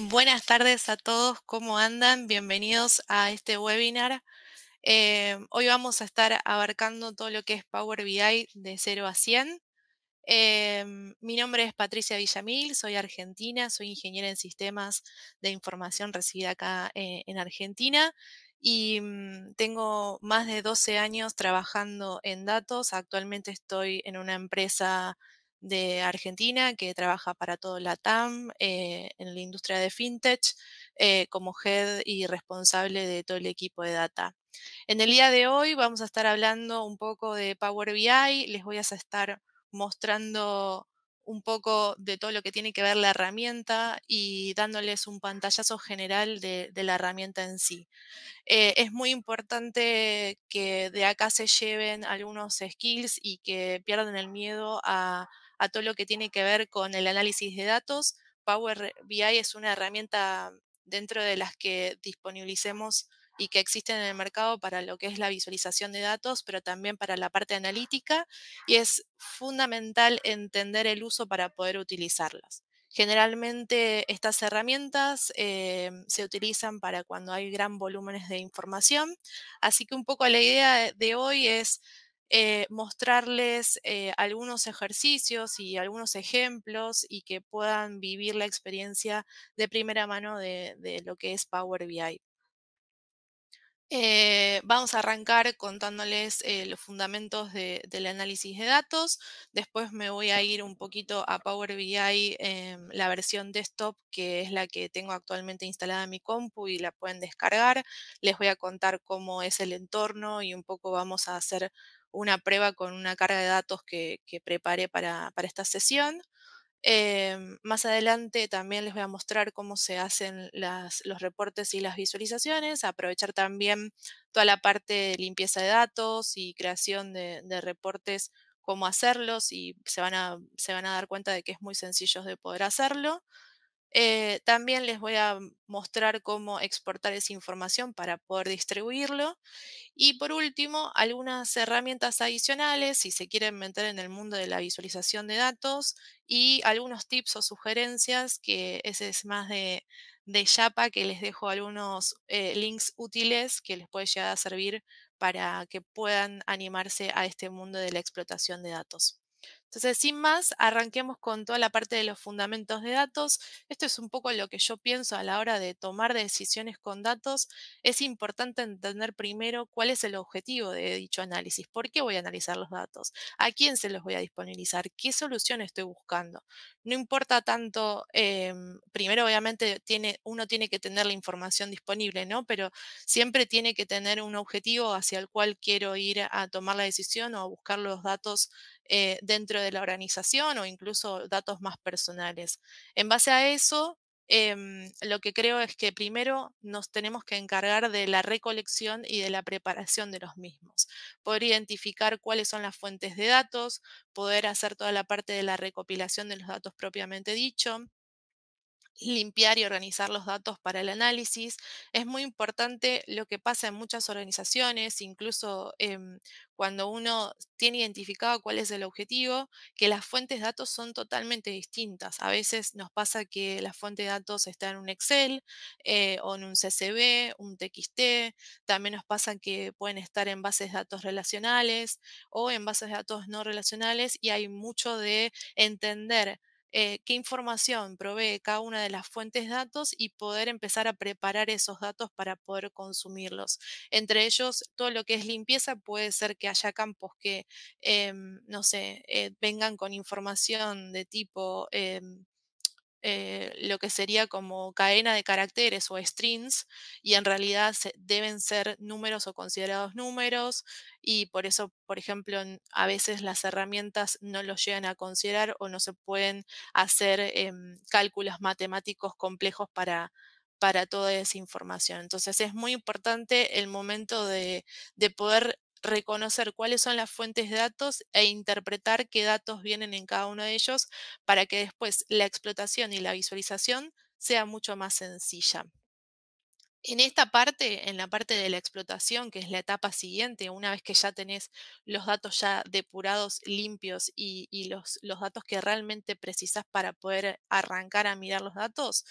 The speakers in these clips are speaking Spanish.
Buenas tardes a todos, ¿cómo andan? Bienvenidos a este webinar. Eh, hoy vamos a estar abarcando todo lo que es Power BI de 0 a 100. Eh, mi nombre es Patricia Villamil, soy argentina, soy ingeniera en sistemas de información recibida acá eh, en Argentina y mm, tengo más de 12 años trabajando en datos. Actualmente estoy en una empresa de Argentina que trabaja para todo la TAM eh, en la industria de fintech eh, como head y responsable de todo el equipo de data. En el día de hoy vamos a estar hablando un poco de Power BI, les voy a estar mostrando un poco de todo lo que tiene que ver la herramienta y dándoles un pantallazo general de, la herramienta en sí. Eh, es muy importante que de acá se lleven algunos skills y que pierdan el miedo a a todo lo que tiene que ver con el análisis de datos. Power BI es una herramienta dentro de las que disponibilicemos y que existen en el mercado para lo que es la visualización de datos, pero también para la parte analítica, y es fundamental entender el uso para poder utilizarlas. Generalmente estas herramientas eh, se utilizan para cuando hay gran volúmenes de información, así que un poco la idea de hoy es eh, mostrarles eh, algunos ejercicios y algunos ejemplos y que puedan vivir la experiencia de primera mano de, lo que es Power BI. Eh, vamos a arrancar contándoles los fundamentos del análisis de datos. Después me voy a ir un poquito a Power BI, la versión desktop, que es la que tengo actualmente instalada en mi compu y la pueden descargar. Les voy a contar cómo es el entorno y un poco vamos a hacer una prueba con una carga de datos que, que preparé para, esta sesión. Em, más adelante también les voy a mostrar cómo se hacen los reportes y las visualizaciones, aprovechar también toda la parte de limpieza de datos y creación de, reportes, cómo hacerlos y se van, a, se van, a, dar cuenta de que es muy sencillo de poder hacerlo. Eh, también les voy a mostrar cómo exportar esa información para poder distribuirlo. Y por último, algunas herramientas adicionales si se quieren meter en el mundo de la visualización de datos y algunos tips o sugerencias, que ese es más de, de Yapa, que les dejo algunos eh, links útiles que les puede llegar a servir para que puedan animarse a este mundo de la explotación de datos. Entonces, sin más, arranquemos con toda la parte de los fundamentos de datos. Esto es un poco lo que yo pienso a la hora de tomar decisiones con datos. Es importante entender primero cuál es el objetivo de dicho análisis, por qué voy a analizar los datos, a quién se los voy a disponibilizar, qué solución estoy buscando. No importa tanto, em, primero obviamente tiene, uno tiene que tener la información disponible, ¿no? Pero siempre tiene que tener un objetivo hacia el cual quiero ir a tomar la decisión o a buscar los datos eh, dentro de la organización o incluso datos más personales. En base a eso, em, lo que creo es que primero nos tenemos que encargar de la recolección y de la preparación de los mismos, poder identificar cuáles son las fuentes de datos, poder hacer toda la parte de la recopilación de los datos propiamente dicho, limpiar y organizar los datos para el análisis. Es muy importante lo que pasa en muchas organizaciones, incluso em, cuando uno tiene identificado cuál es el objetivo, que las fuentes de datos son totalmente distintas. A veces nos pasa que la fuente de datos está en un Excel eh, o en un CSV, un TXT. También nos pasa que pueden estar en bases de datos relacionales o en bases de datos no relacionales y hay mucho de entender eh, qué información provee cada una de las fuentes de datos y poder empezar a preparar esos datos para poder consumirlos. Entre ellos, todo lo que es limpieza puede ser que haya campos que, em, no sé, eh, vengan con información de tipo em, eh, lo que sería como cadena de caracteres o strings y en realidad deben ser números o considerados números y por eso, por ejemplo, a veces las herramientas no los llegan a considerar o no se pueden hacer em, cálculos matemáticos complejos para, para toda esa información. Entonces es muy importante el momento de, de poder reconocer cuáles son las fuentes de datos e interpretar qué datos vienen en cada uno de ellos para que después la explotación y la visualización sea mucho más sencilla. En esta parte, en la parte de la explotación, que es la etapa siguiente, una vez que ya tenés los datos ya depurados, limpios y, los, los datos que realmente precisas para poder arrancar a mirar los datos,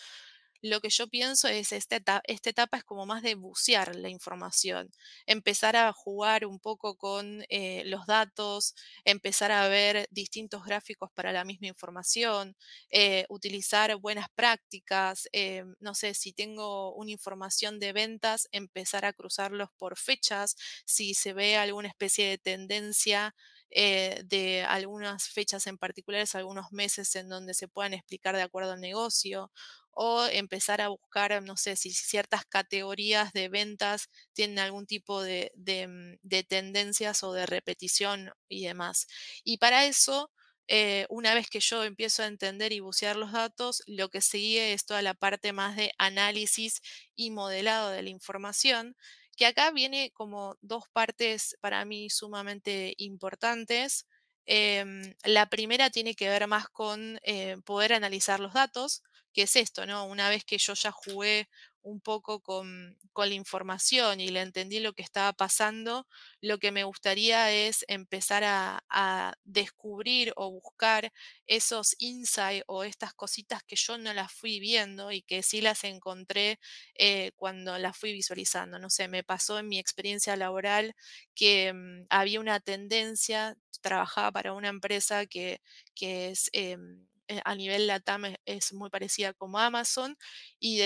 lo que yo pienso es esta esta etapa es como más de bucear la información, empezar a jugar un poco con eh, los datos, empezar a ver distintos gráficos para la misma información, eh, utilizar buenas prácticas, eh, no sé, si tengo una información de ventas, empezar a cruzarlos por fechas, si se ve alguna especie de tendencia. de algunas fechas en particulares, algunos meses en donde se puedan explicar de acuerdo al negocio o empezar a buscar, no sé, si ciertas categorías de ventas tienen algún tipo de, mm, tendencias o de repetición y demás. Y para eso, eh, una vez que yo empiezo a entender y bucear los datos, lo que sigue es toda la parte más de análisis y modelado de la información, que acá viene como dos partes para mí sumamente importantes. Em, la primera tiene que ver más con eh, poder analizar los datos, que es esto, ¿no? Una vez que yo ya jugué un poco con, la información y le entendí lo que estaba pasando, lo que me gustaría es empezar a, descubrir o buscar esos insights o estas cositas que yo no las fui viendo y que sí las encontré eh, cuando las fui visualizando. No sé, me pasó en mi experiencia laboral que mm, había una tendencia, trabajaba para una empresa que, es... Em, eh, a nivel LATAM es, muy parecida como Amazon y,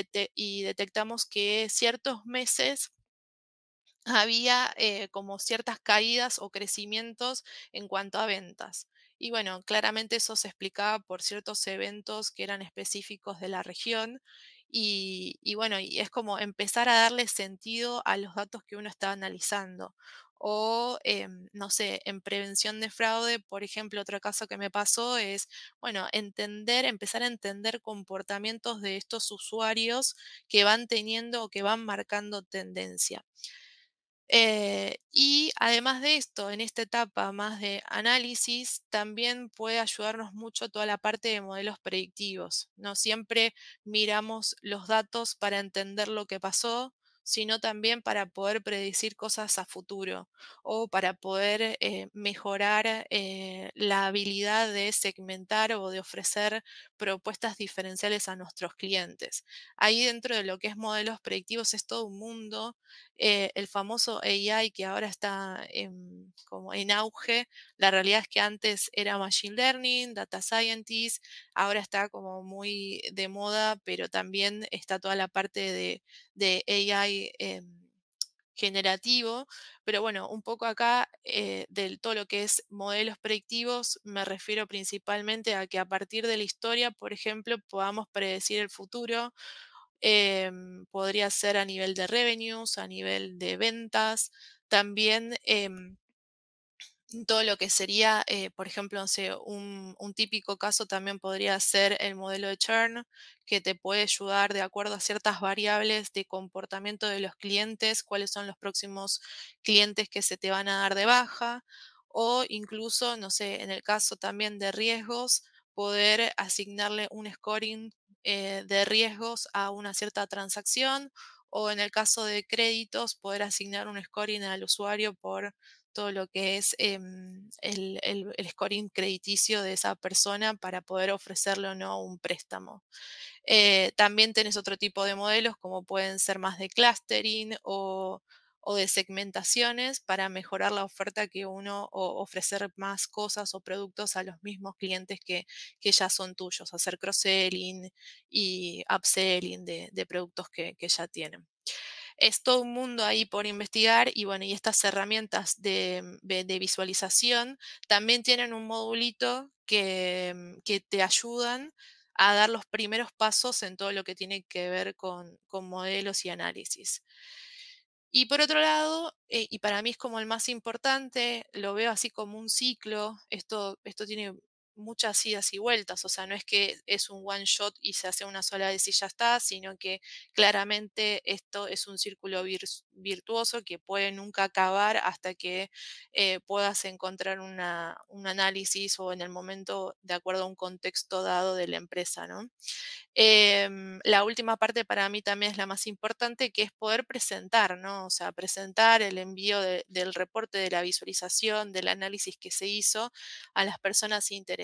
detectamos que ciertos meses había eh, como ciertas caídas o crecimientos en cuanto a ventas. Y bueno, claramente eso se explicaba por ciertos eventos que eran específicos de la región. Y, bueno, y es como empezar a darle sentido a los datos que uno está analizando o, em, no sé, en prevención de fraude, por ejemplo, otro caso que me pasó es, bueno, entender, empezar a entender comportamientos de estos usuarios que van teniendo o que van marcando tendencia. Eh, y además de esto, en esta etapa más de análisis, también puede ayudarnos mucho toda la parte de modelos predictivos. No siempre miramos los datos para entender lo que pasó, sino también para poder predecir cosas a futuro o para poder eh, mejorar eh, la habilidad de segmentar o de ofrecer propuestas diferenciales a nuestros clientes. Ahí dentro de lo que es modelos predictivos es todo un mundo. Eh, el famoso AI que ahora está en, como en auge, la realidad es que antes era Machine Learning, Data scientists ahora está como muy de moda, pero también está toda la parte de, de AI Em, generativo, pero bueno, un poco acá eh, de todo lo que es modelos predictivos, me refiero principalmente a que a partir de la historia, por ejemplo, podamos predecir el futuro. Em, podría ser a nivel de revenues, a nivel de ventas, también em, todo lo que sería, eh, por ejemplo, no sé, un, típico caso también podría ser el modelo de churn, que te puede ayudar de acuerdo a ciertas variables de comportamiento de los clientes, cuáles son los próximos clientes que se te van a dar de baja, o incluso, no sé, en el caso también de riesgos, poder asignarle un scoring eh, de riesgos a una cierta transacción, o en el caso de créditos, poder asignar un scoring al usuario por todo lo que es em, el, scoring crediticio de esa persona para poder ofrecerle o no un préstamo. Eh, también tenés otro tipo de modelos como pueden ser más de clustering o, de segmentaciones para mejorar la oferta que uno o ofrecer más cosas o productos a los mismos clientes que, ya son tuyos, hacer cross-selling y upselling de, de productos que ya tienen es todo un mundo ahí por investigar y bueno, y estas herramientas de, mm, visualización también tienen un modulito mm, que, te ayudan a dar los primeros pasos en todo lo que tiene que ver con, modelos y análisis. Y por otro lado, eh, y para mí es como el más importante, lo veo así como un ciclo, esto, esto tiene muchas idas y vueltas, o sea, no es que es un one shot y se hace una sola vez y ya está, sino que claramente esto es un círculo virtuoso que puede nunca acabar hasta que eh, puedas encontrar un análisis o en el momento de acuerdo a un contexto dado de la empresa, em, la última parte para mí también es la más importante, que es poder presentar, O sea, presentar el envío del reporte, de la visualización, del análisis que se hizo a las personas interesadas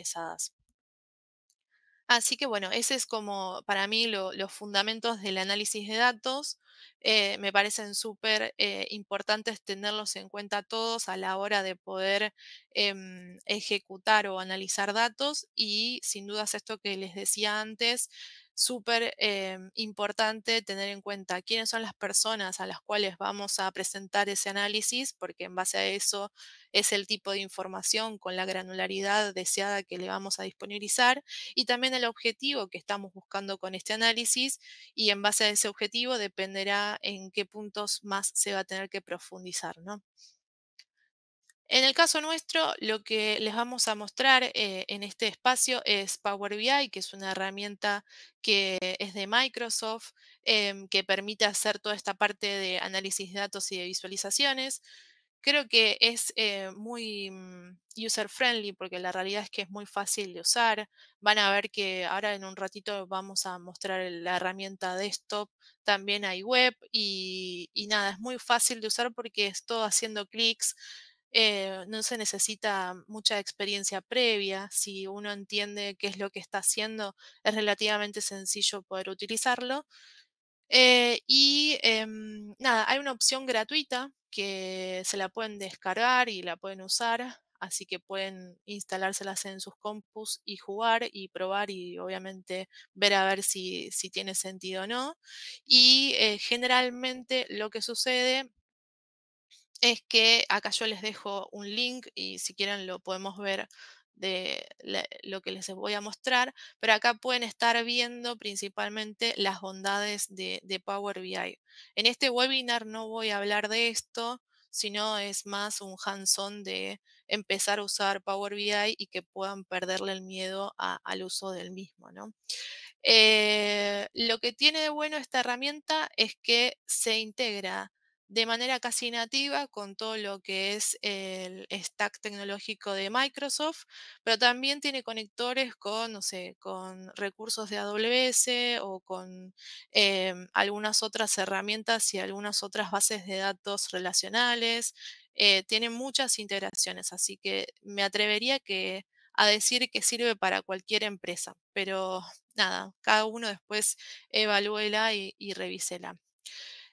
Así que bueno, ese es como para mí los fundamentos del análisis de datos. Eh, me parecen súper eh, importantes tenerlos en cuenta todos a la hora de poder em, ejecutar o analizar datos y sin dudas esto que les decía antes, súper em, importante tener en cuenta quiénes son las personas a las cuales vamos a presentar ese análisis, porque en base a eso es el tipo de información con la granularidad deseada que le vamos a disponibilizar y también el objetivo que estamos buscando con este análisis y en base a ese objetivo dependerá en qué puntos más se va a tener que profundizar, ¿no? En el caso nuestro, lo que les vamos a mostrar eh, en este espacio es Power BI, que es una herramienta que es de Microsoft, em, que permite hacer toda esta parte de análisis de datos y de visualizaciones. Creo que es eh, muy mm, user-friendly porque la realidad es que es muy fácil de usar. Van a ver que ahora en un ratito vamos a mostrar la herramienta desktop, también hay web y, y nada, es muy fácil de usar porque es todo haciendo clics. Eh, no se necesita mucha experiencia previa. Si uno entiende qué es lo que está haciendo, es relativamente sencillo poder utilizarlo. Eh, y em, nada, hay una opción gratuita que se la pueden descargar y la pueden usar, así que pueden instalárselas en sus compus y jugar y probar y obviamente ver a ver si, tiene sentido o no. Y eh, generalmente lo que sucede es que acá yo les dejo un link y si quieren lo podemos ver de lo que les voy a mostrar, pero acá pueden estar viendo principalmente las bondades de, Power BI. En este webinar no voy a hablar de esto, sino es más un hands-on de empezar a usar Power BI y que puedan perderle el miedo al uso del mismo. ¿no? Eh, lo que tiene de bueno esta herramienta es que se integra de manera casi nativa con todo lo que es el stack tecnológico de Microsoft, pero también tiene conectores con, no sé, con recursos de AWS o con eh, algunas otras herramientas y algunas otras bases de datos relacionales. Eh, tiene muchas integraciones, así que me atrevería a decir que sirve para cualquier empresa, pero nada, cada uno después evalúela y, y revísela.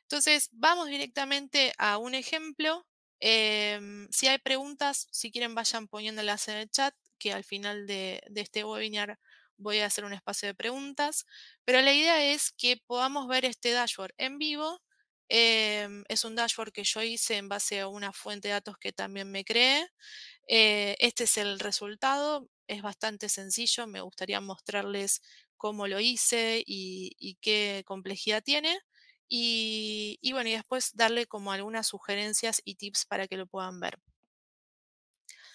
Entonces, vamos directamente a un ejemplo. Em, si hay preguntas, si quieren vayan poniéndolas en el chat, que al final de, este webinar voy a hacer un espacio de preguntas. Pero la idea es que podamos ver este dashboard en vivo em, es un dashboard que yo hice en base a una fuente de datos que también me creé. Eh, este es el resultado. Es bastante sencillo. Me gustaría mostrarles cómo lo hice y qué complejidad tiene. Y, bueno, y después darle como algunas sugerencias y tips para que lo puedan ver.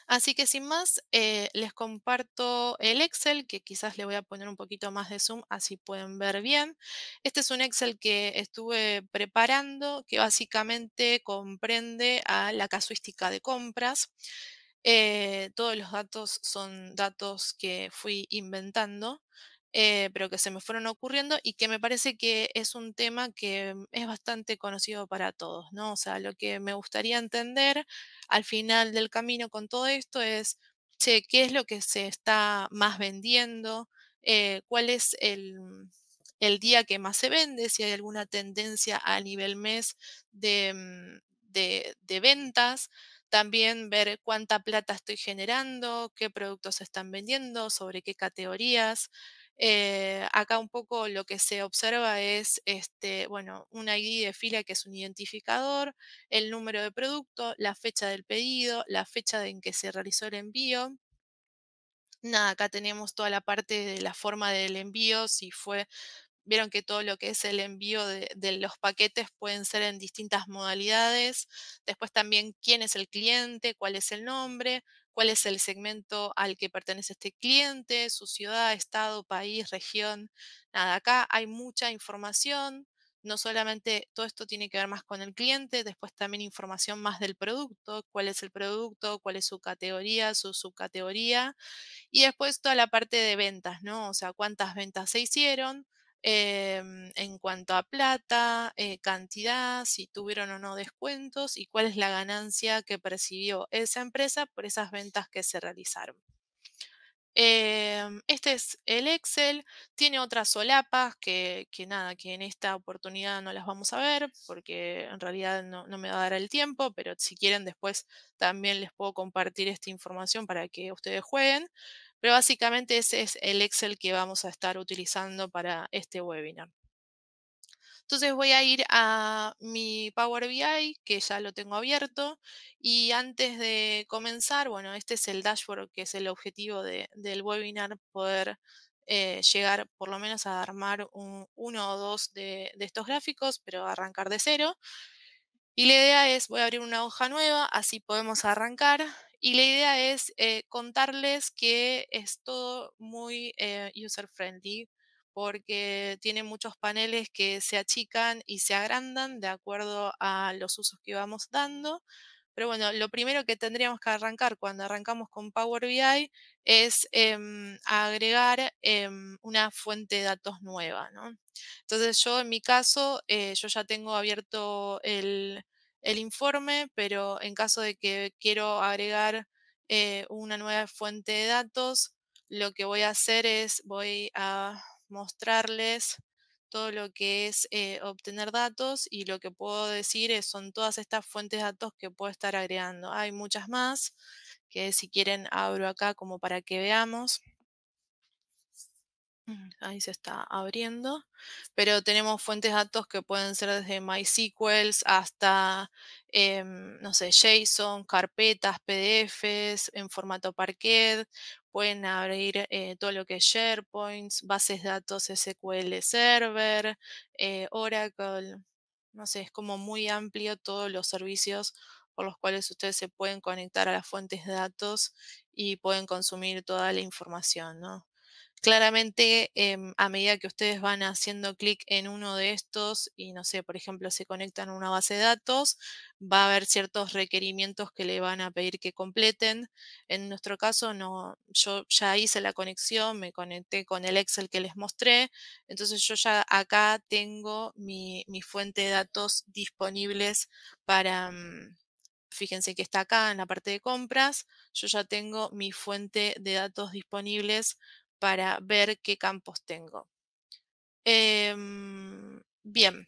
Así que sin más, eh, les comparto el Excel, que quizás le voy a poner un poquito más de zoom, así pueden ver bien. Este es un Excel que estuve preparando, que básicamente comprende a la casuística de compras. Eh, todos los datos son datos que fui inventando. Eh, pero que se me fueron ocurriendo y que me parece que es un tema que mm, es bastante conocido para todos, ¿no? O sea, lo que me gustaría entender al final del camino con todo esto es, ¿qué es lo que se está más vendiendo? Eh, ¿Cuál es mm, el, día que más se vende, si hay alguna tendencia a nivel mes mm, de, ventas, también ver cuánta plata estoy generando, qué productos se están vendiendo, sobre qué categorías, eh, acá un poco lo que se observa es este, bueno, un ID de fila que es un identificador, el número de producto, la fecha del pedido, la fecha en que se realizó el envío. Nada, acá tenemos toda la parte de la forma del envío, si fue, vieron que todo lo que es el envío de los paquetes pueden ser en distintas modalidades. Después también quién es el cliente, cuál es el nombre, cuál es el segmento al que pertenece este cliente, su ciudad, estado, país, región. Nada, acá hay mucha información. No solamente todo esto tiene que ver más con el cliente, después también información más del producto, cuál es el producto, cuál es su categoría, su subcategoría, y después toda la parte de ventas, ¿no? O sea, cuántas ventas se hicieron, Em, en cuanto a plata, eh, cantidad, si tuvieron o no descuentos y cuál es la ganancia que percibió esa empresa por esas ventas que se realizaron. Em, este es el Excel, tiene otras solapas que, que, nada, que en esta oportunidad no las vamos a ver porque en realidad no, no me va a dar el tiempo, pero si quieren después también les puedo compartir esta información para que ustedes jueguen. Pero básicamente ese es el Excel que vamos a estar utilizando para este webinar. Entonces voy a ir a mi Power BI, que ya lo tengo abierto. Y antes de comenzar, bueno, este es el dashboard, que es el objetivo del webinar, poder eh, llegar por lo menos a armar uno o dos de, de estos gráficos, pero arrancar de cero. Y la idea es, voy a abrir una hoja nueva, así podemos arrancar. Y la idea es eh, contarles que es todo muy eh, user-friendly porque tiene muchos paneles que se achican y se agrandan de acuerdo a los usos que vamos dando. Pero bueno, lo primero que tendríamos que arrancar cuando arrancamos con Power BI es em, agregar em, una fuente de datos nueva, Entonces yo en mi caso, eh, yo ya tengo abierto el, el informe, pero en caso de que quiero agregar eh, una nueva fuente de datos, lo que voy a hacer es voy a mostrarles todo lo que es eh, obtener datos y lo que puedo decir es, son todas estas fuentes de datos que puedo estar agregando. Hay muchas más que si quieren abro acá como para que veamos. Mm, ahí se está abriendo. Pero tenemos fuentes de datos que pueden ser desde MySQL hasta, em, no sé, JSON, carpetas, PDFs en formato Parquet. Pueden abrir eh, todo lo que es SharePoint, bases de datos SQL Server, eh, Oracle. No sé, es como muy amplio todos los servicios por los cuales ustedes se pueden conectar a las fuentes de datos y pueden consumir toda la información, ¿no? Claramente, em, a medida que ustedes van haciendo clic en uno de estos y, no sé, por ejemplo, se conectan a una base de datos, va a haber ciertos requerimientos que le van a pedir que completen. En nuestro caso, no, yo ya hice la conexión, me conecté con el Excel que les mostré, entonces yo ya acá tengo mi, mi fuente de datos disponibles para... Mm, fíjense que está acá en la parte de compras. Yo ya tengo mi fuente de datos disponibles para ver qué campos tengo. Em, bien,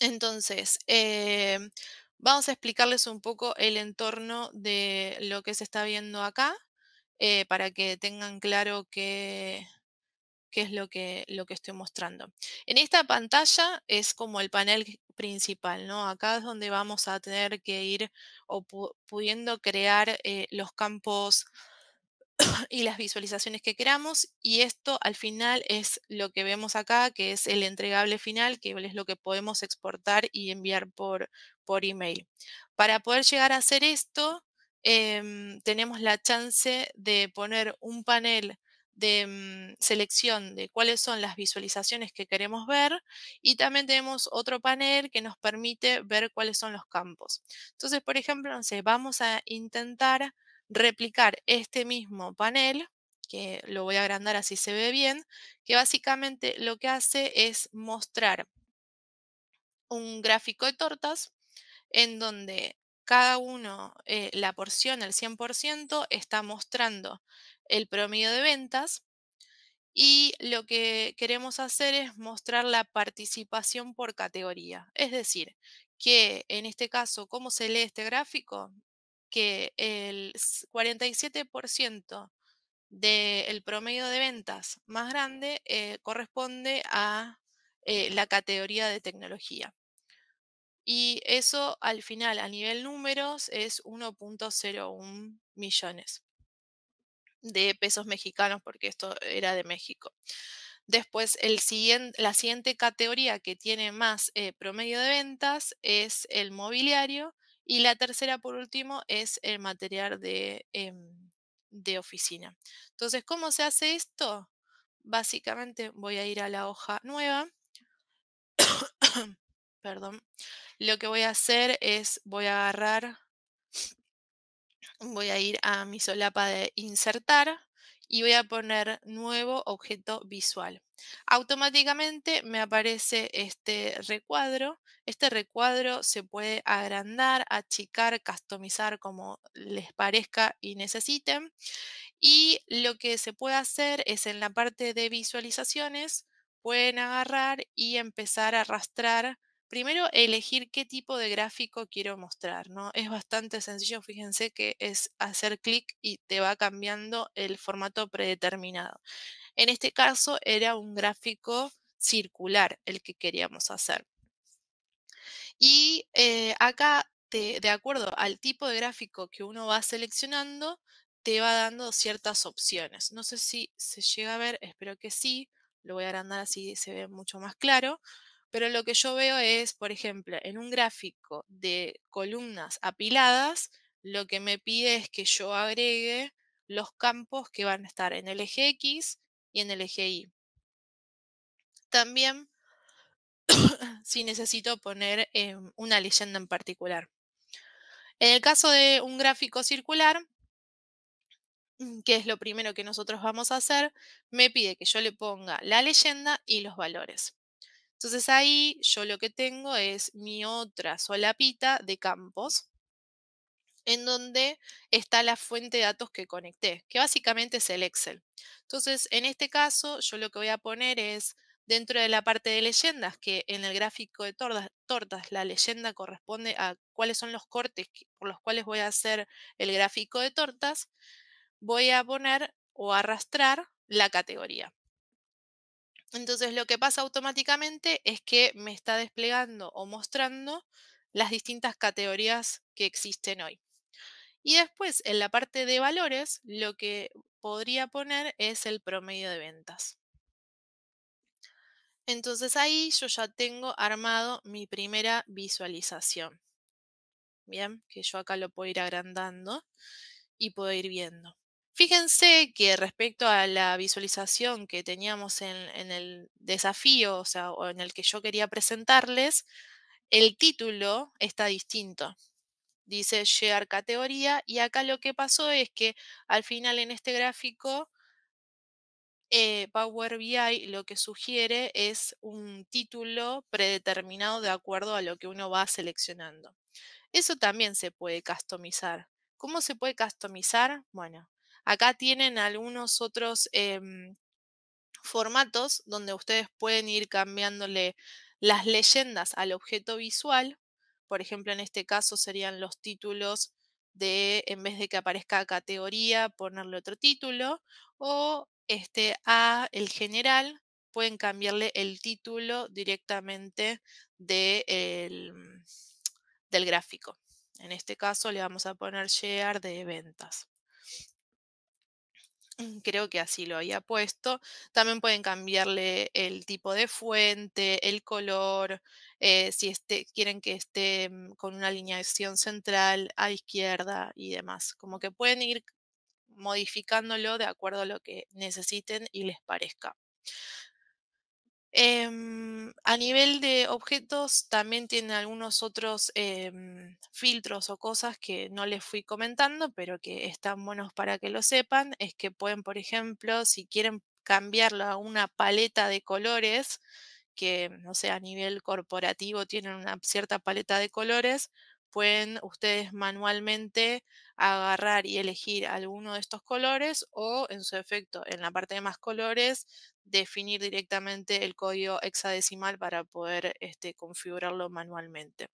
entonces, em, vamos a explicarles un poco el entorno de lo que se está viendo acá, eh, para que tengan claro qué, qué es lo que, lo que estoy mostrando. En esta pantalla es como el panel principal, ¿no? Acá es donde vamos a tener que ir o pudiendo crear eh, los campos y las visualizaciones que queramos y esto al final es lo que vemos acá, que es el entregable final, que es lo que podemos exportar y enviar por, por email. Para poder llegar a hacer esto, em, tenemos la chance de poner un panel de mm, selección de cuáles son las visualizaciones que queremos ver y también tenemos otro panel que nos permite ver cuáles son los campos. Entonces, por ejemplo, vamos a intentar replicar este mismo panel, que lo voy a agrandar así se ve bien, que básicamente lo que hace es mostrar un gráfico de tortas en donde cada uno, eh, la porción, el 100%, está mostrando el promedio de ventas y lo que queremos hacer es mostrar la participación por categoría. Es decir, que en este caso, ¿cómo se lee este gráfico? que el 47% del promedio de ventas más grande eh, corresponde a eh, la categoría de tecnología. Y eso al final, a nivel números, es 1.01 millones de pesos mexicanos, porque esto era de México. Después, el siguiente, la siguiente categoría que tiene más eh, promedio de ventas es el mobiliario, y la tercera, por último, es el material em, de, oficina. Entonces, ¿cómo se hace esto? Básicamente voy a ir a la hoja nueva. Perdón. Lo que voy a hacer es, voy a agarrar, voy a ir a mi solapa de insertar y voy a poner nuevo objeto visual. Automáticamente me aparece este recuadro. Este recuadro se puede agrandar, achicar, customizar como les parezca y necesiten. Y lo que se puede hacer es en la parte de visualizaciones, pueden agarrar y empezar a arrastrar primero elegir qué tipo de gráfico quiero mostrar, ¿no? Es bastante sencillo, fíjense que es hacer clic y te va cambiando el formato predeterminado. En este caso era un gráfico circular el que queríamos hacer. Y eh, acá, de acuerdo al tipo de gráfico que uno va seleccionando, te va dando ciertas opciones. No sé si se llega a ver, espero que sí. Lo voy a agrandar así se ve mucho más claro. Pero lo que yo veo es, por ejemplo, en un gráfico de columnas apiladas, lo que me pide es que yo agregue los campos que van a estar en el eje X y en el eje Y. También si necesito poner em, una leyenda en particular. En el caso de un gráfico circular, mm, que es lo primero que nosotros vamos a hacer, me pide que yo le ponga la leyenda y los valores. Entonces ahí yo lo que tengo es mi otra solapita de campos en donde está la fuente de datos que conecté, que básicamente es el Excel. Entonces, en este caso, yo lo que voy a poner es dentro de la parte de leyendas, que en el gráfico de tortas, la leyenda corresponde a cuáles son los cortes por los cuales voy a hacer el gráfico de tortas, voy a poner o arrastrar la categoría. Entonces lo que pasa automáticamente es que me está desplegando o mostrando las distintas categorías que existen hoy. Y después, en la parte de valores, lo que podría poner es el promedio de ventas. Entonces ahí yo ya tengo armado mi primera visualización. Bien, que yo acá lo puedo ir agrandando y puedo ir viendo. Fíjense que respecto a la visualización que teníamos en, el desafío, o sea, en el que yo quería presentarles, el título está distinto. Dice Share categoría y acá lo que pasó es que al final en este gráfico eh, Power BI lo que sugiere es un título predeterminado de acuerdo a lo que uno va seleccionando. Eso también se puede customizar. ¿Cómo se puede customizar? Bueno, Acá tienen algunos otros em, formatos donde ustedes pueden ir cambiándole las leyendas al objeto visual. Por ejemplo, en este caso serían los títulos de, en vez de que aparezca categoría, ponerle otro título. O este, a el general pueden cambiarle el título directamente del gráfico. En este caso le vamos a poner share de ventas. creo que así lo había puesto. También pueden cambiarle el tipo de fuente, el color, eh, si este, quieren que esté mm, con una alineación central a izquierda y demás. Como que pueden ir modificándolo de acuerdo a lo que necesiten y les parezca. Em, a nivel de objetos, también tiene algunos otros em, filtros o cosas que no les fui comentando, pero que están buenos para que lo sepan. Es que pueden, por ejemplo, si quieren cambiarlo a una paleta de colores, que, no sea a nivel corporativo tienen una cierta paleta de colores, pueden ustedes manualmente agarrar y elegir alguno de estos colores o, en su efecto, en la parte de más colores, definir directamente el código hexadecimal para poder este, configurarlo manualmente.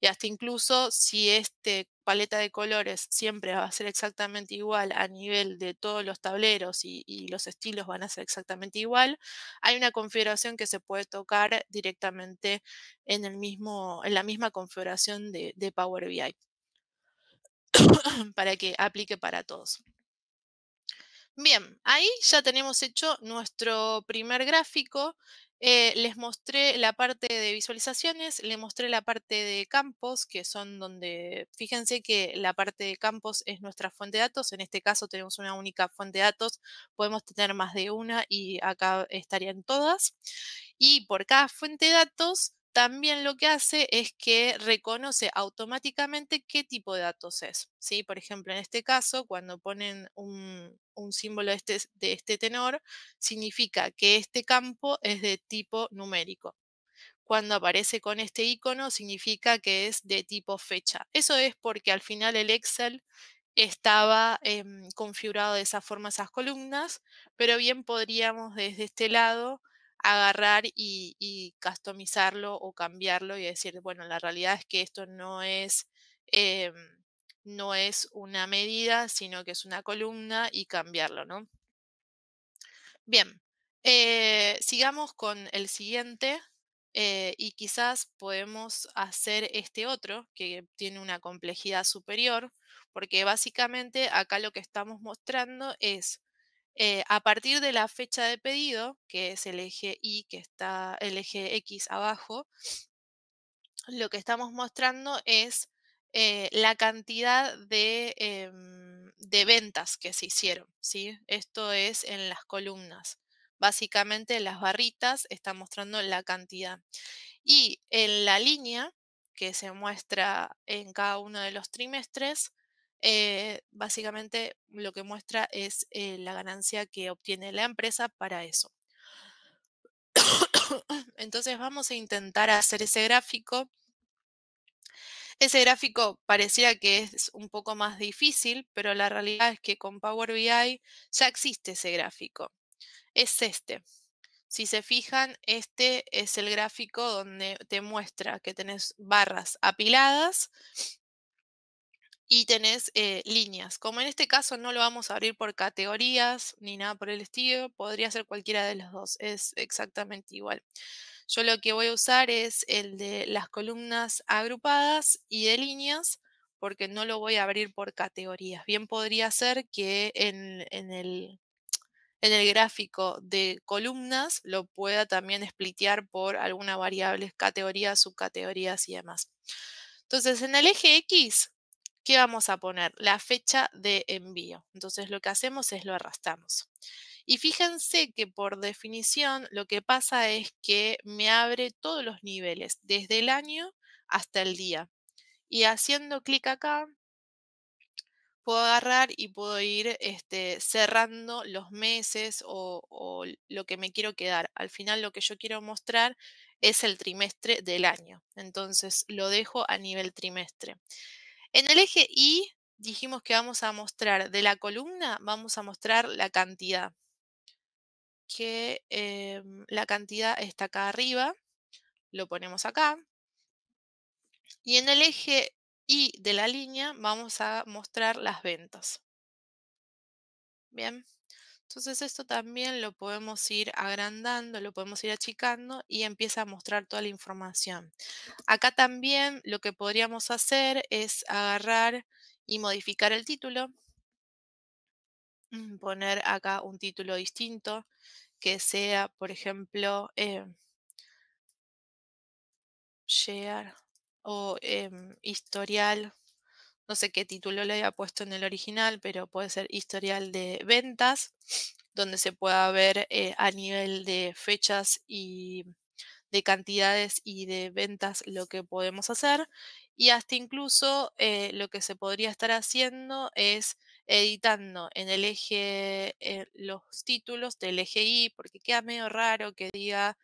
Y hasta incluso si esta paleta de colores siempre va a ser exactamente igual a nivel de todos los tableros y, los estilos van a ser exactamente igual, hay una configuración que se puede tocar directamente en, el mismo, en la misma configuración de Power BI. para que aplique para todos. Bien, ahí ya tenemos hecho nuestro primer gráfico. Eh, les mostré la parte de visualizaciones, les mostré la parte de campos, que son donde, fíjense que la parte de campos es nuestra fuente de datos. En este caso tenemos una única fuente de datos, podemos tener más de una y acá estarían todas. Y por cada fuente de datos también lo que hace es que reconoce automáticamente qué tipo de datos es. ¿sí? Por ejemplo, en este caso, cuando ponen un, símbolo este, de este, tenor, significa que este campo es de tipo numérico cuando aparece con este icono significa que es de tipo fecha. Eso es porque al final el Excel estaba em, configurado de esa forma esas columnas, pero bien podríamos desde este lado agarrar y, customizarlo o cambiarlo y decir, bueno, la realidad es que esto no es... Em, no es una medida, sino que es una columna y cambiarlo, ¿no? Bien, eh, sigamos con el siguiente eh, y quizás podemos hacer este otro que tiene una complejidad superior, porque básicamente acá lo que estamos mostrando es eh, a partir de la fecha de pedido, que es el eje Y, que está el eje X abajo, lo que estamos mostrando es eh, la cantidad em, de, ventas que se hicieron. Esto es en las columnas. Básicamente las barritas están mostrando la cantidad. Y en la línea que se muestra en cada uno de los trimestres, eh, básicamente lo que muestra es eh, la ganancia que obtiene la empresa para eso. Entonces vamos a intentar hacer ese gráfico. Ese gráfico pareciera que es un poco más difícil, pero la realidad es que con Power BI ya existe ese gráfico. Es este. Si se fijan, este es el gráfico donde te muestra que tenés barras apiladas y tenés eh, líneas. Como en este caso no lo vamos a abrir por categorías ni nada por el estilo, podría ser cualquiera de los dos, es exactamente igual. Yo lo que voy a usar es el de las columnas agrupadas y de líneas, porque no lo voy a abrir por categorías. Bien podría ser que en, en el, en el gráfico de columnas lo pueda también splitear por alguna variable, categorías, subcategorías y demás. Entonces, en el eje X ¿qué vamos a poner? La fecha de envío. Entonces lo que hacemos es lo arrastramos. Y fíjense que por definición lo que pasa es que me abre todos los niveles, desde el año hasta el día. Y haciendo clic acá, puedo agarrar y puedo ir este, cerrando los meses o, lo que me quiero quedar. Al final lo que yo quiero mostrar es el trimestre del año. Entonces lo dejo a nivel trimestre. En el eje Y dijimos que vamos a mostrar de la columna, vamos a mostrar la cantidad. Que em, la cantidad está acá arriba, lo ponemos acá. Y en el eje Y de la línea vamos a mostrar las ventas. Bien. Entonces esto también lo podemos ir agrandando, lo podemos ir achicando y empieza a mostrar toda la información. Acá también lo que podríamos hacer es agarrar y modificar el título. Mm, poner acá un título distinto que sea, por ejemplo, share eh, o em, historial no sé qué título le haya puesto en el original, pero puede ser historial de ventas, donde se pueda ver eh, a nivel de fechas y de cantidades y de ventas lo que podemos hacer. Y hasta incluso eh, lo que se podría estar haciendo es editando en el eje eh, los títulos del eje Y, porque queda medio raro que diga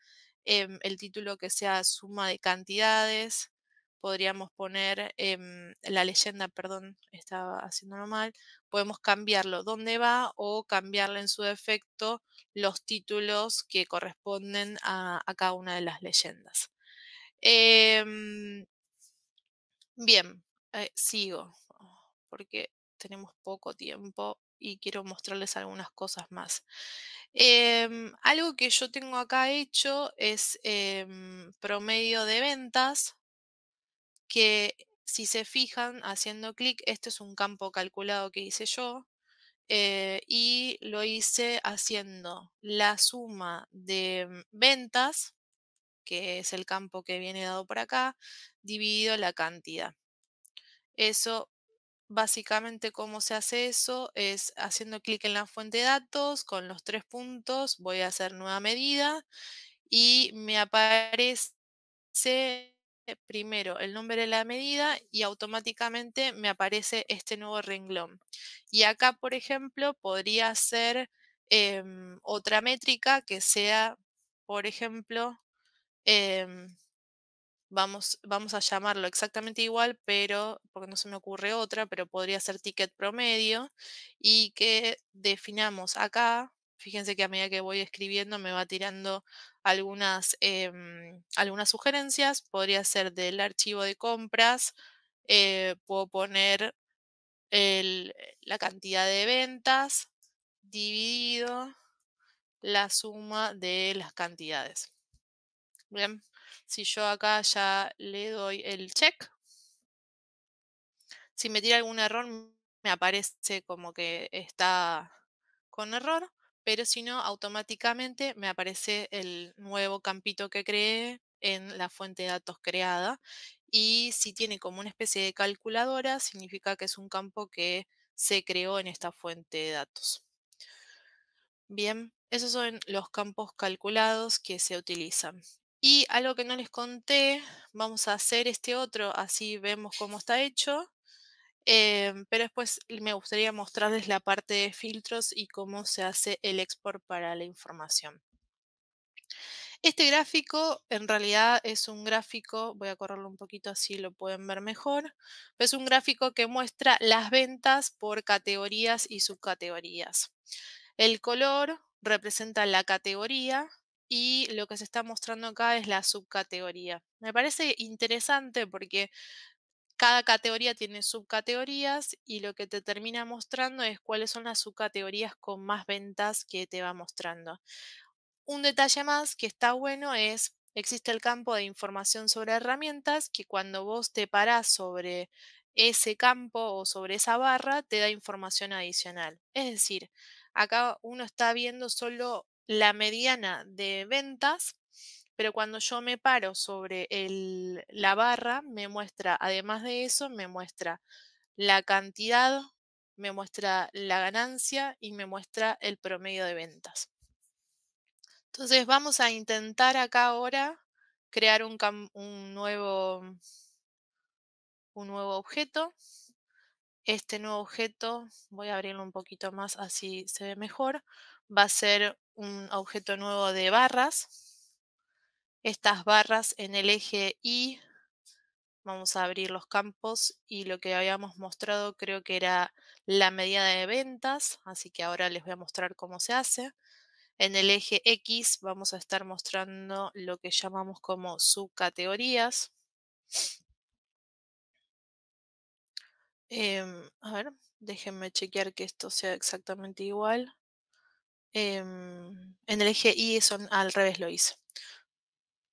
em, el título que sea suma de cantidades podríamos poner em, la leyenda, perdón, estaba haciéndolo mal, podemos cambiarlo dónde va o cambiarle en su defecto los títulos que corresponden a, cada una de las leyendas. Em, bien, eh, sigo, porque tenemos poco tiempo y quiero mostrarles algunas cosas más. Em, algo que yo tengo acá hecho es promedio de ventas que si se fijan haciendo clic, este es un campo calculado que hice yo eh, y lo hice haciendo la suma de mm, ventas, que es el campo que viene dado por acá, dividido la cantidad. Eso básicamente cómo se hace eso es haciendo clic en la fuente de datos, con los tres puntos voy a hacer nueva medida y me aparece eh, primero el nombre de la medida y automáticamente me aparece este nuevo renglón. Y acá, por ejemplo, podría ser em, otra métrica que sea, por ejemplo, em, vamos, vamos a llamarlo exactamente igual, pero porque no se me ocurre otra, pero podría ser ticket promedio y que definamos acá Fíjense que a medida que voy escribiendo me va tirando algunas, em, algunas sugerencias. Podría ser del archivo de compras. Eh, puedo poner eh, la cantidad de ventas dividido la suma de las cantidades. Bien, si yo acá ya le doy el check, si me tira algún error, me aparece como que está con error pero si no, automáticamente me aparece el nuevo campito que creé en la fuente de datos creada y si tiene como una especie de calculadora, significa que es un campo que se creó en esta fuente de datos. Bien, esos son los campos calculados que se utilizan. Y algo que no les conté, vamos a hacer este otro, así vemos cómo está hecho. Em, pero después me gustaría mostrarles la parte de filtros y cómo se hace el export para la información. Este gráfico en realidad es un gráfico, voy a correrlo un poquito así lo pueden ver mejor, es un gráfico que muestra las ventas por categorías y subcategorías. El color representa la categoría y lo que se está mostrando acá es la subcategoría. Me parece interesante porque cada categoría tiene subcategorías y lo que te termina mostrando es cuáles son las subcategorías con más ventas que te va mostrando. Un detalle más que está bueno es, existe el campo de información sobre herramientas que cuando vos te parás sobre ese campo o sobre esa barra te da información adicional. Es decir, acá uno está viendo solo la mediana de ventas pero cuando yo me paro sobre la barra, me muestra, además de eso, me muestra la cantidad, me muestra la ganancia y me muestra el promedio de ventas. Entonces vamos a intentar acá ahora crear un nuevo objeto. Este nuevo objeto, voy a abrirlo un poquito más así se ve mejor, va a ser un objeto nuevo de barras estas barras en el eje Y. Vamos a abrir los campos y lo que habíamos mostrado creo que era la medida de ventas, así que ahora les voy a mostrar cómo se hace. En el eje X vamos a estar mostrando lo que llamamos como subcategorías. Em, a ver, déjenme chequear que esto sea exactamente igual. Em, en el eje Y son al revés lo hice.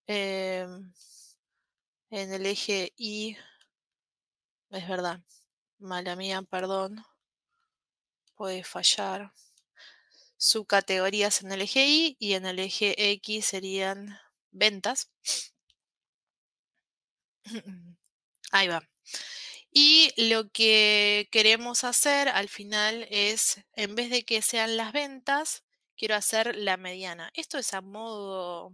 Em, en el eje Y, es verdad, mala mía, perdón, puede fallar. Subcategorías en el eje Y y en el eje X serían ventas. Ahí va. Y lo que queremos hacer al final es, en vez de que sean las ventas, quiero hacer la mediana. Esto es a modo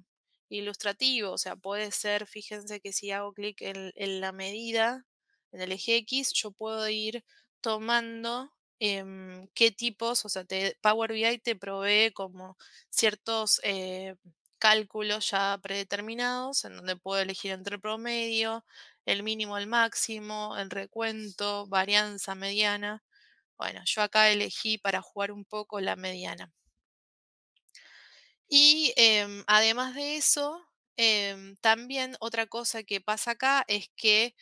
ilustrativo, o sea, puede ser, fíjense que si hago clic en, la medida, en el eje X, yo puedo ir tomando em, qué tipos, o sea, Power BI te provee como ciertos eh, cálculos ya predeterminados, en donde puedo elegir entre promedio, el mínimo, el máximo, el recuento, varianza, mediana. Bueno, yo acá elegí para jugar un poco la mediana. Y em, además de eso, em, también otra cosa que pasa acá es que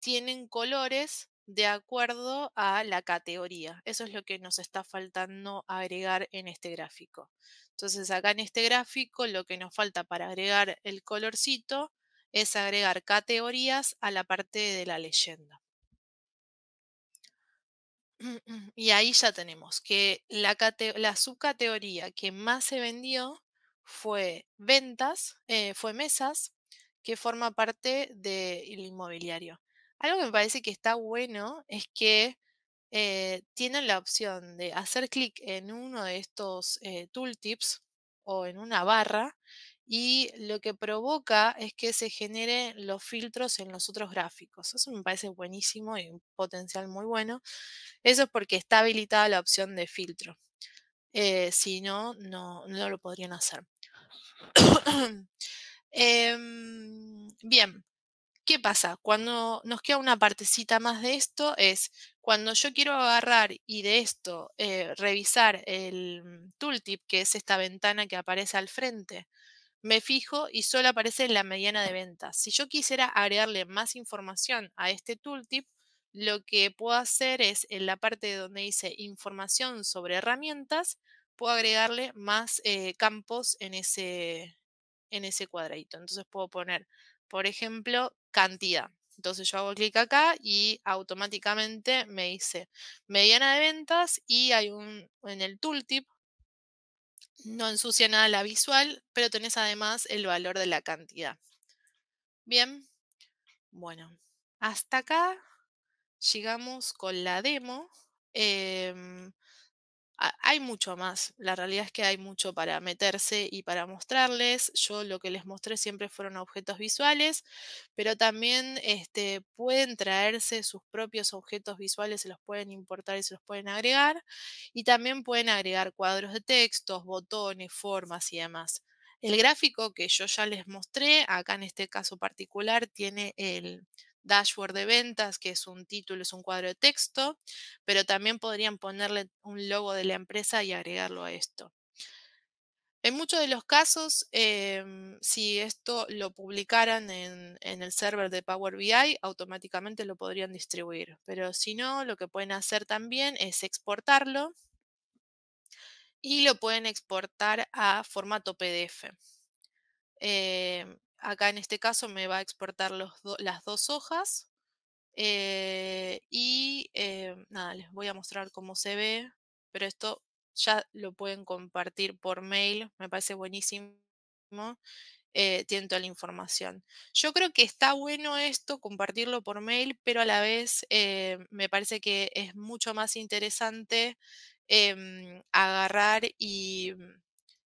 tienen colores de acuerdo a la categoría. Eso es lo que nos está faltando agregar en este gráfico. Entonces acá en este gráfico lo que nos falta para agregar el colorcito es agregar categorías a la parte de la leyenda. Y ahí ya tenemos que la, la subcategoría que más se vendió fue ventas, eh, fue mesas, que forma parte del inmobiliario. Algo que me parece que está bueno es que eh, tienen la opción de hacer clic en uno de estos eh, tooltips o en una barra y lo que provoca es que se generen los filtros en los otros gráficos. Eso me parece buenísimo y un potencial muy bueno. Eso es porque está habilitada la opción de filtro. si no, no lo podrían hacer. Em, bien, ¿qué pasa? Cuando nos queda una partecita más de esto es cuando yo quiero agarrar y de esto eh, revisar el mm, tooltip, que es esta ventana que aparece al frente, me fijo y solo aparece en la mediana de ventas. Si yo quisiera agregarle más información a este tooltip, lo que puedo hacer es en la parte donde dice información sobre herramientas, puedo agregarle más eh, campos en ese, en ese cuadradito. Entonces puedo poner, por ejemplo, cantidad. Entonces yo hago clic acá y automáticamente me dice mediana de ventas y hay un en el tooltip. No ensucia nada la visual, pero tenés además el valor de la cantidad. Bien, bueno, hasta acá llegamos con la demo. Em, hay mucho más. La realidad es que hay mucho para meterse y para mostrarles. Yo lo que les mostré siempre fueron objetos visuales, pero también este, pueden traerse sus propios objetos visuales, se los pueden importar y se los pueden agregar. Y también pueden agregar cuadros de textos, botones, formas y demás. El gráfico que yo ya les mostré, acá en este caso particular, tiene el, dashboard de ventas, que es un título, es un cuadro de texto, pero también podrían ponerle un logo de la empresa y agregarlo a esto. En muchos de los casos, em, si esto lo publicaran en, el server de Power BI, automáticamente lo podrían distribuir. Pero si no, lo que pueden hacer también es exportarlo y lo pueden exportar a formato PDF. Em, acá en este caso me va a exportar las dos hojas. Eh, y eh, nada, les voy a mostrar cómo se ve, pero esto ya lo pueden compartir por mail, me parece buenísimo. Eh, tienen toda la información. Yo creo que está bueno esto, compartirlo por mail, pero a la vez eh, me parece que es mucho más interesante em, agarrar y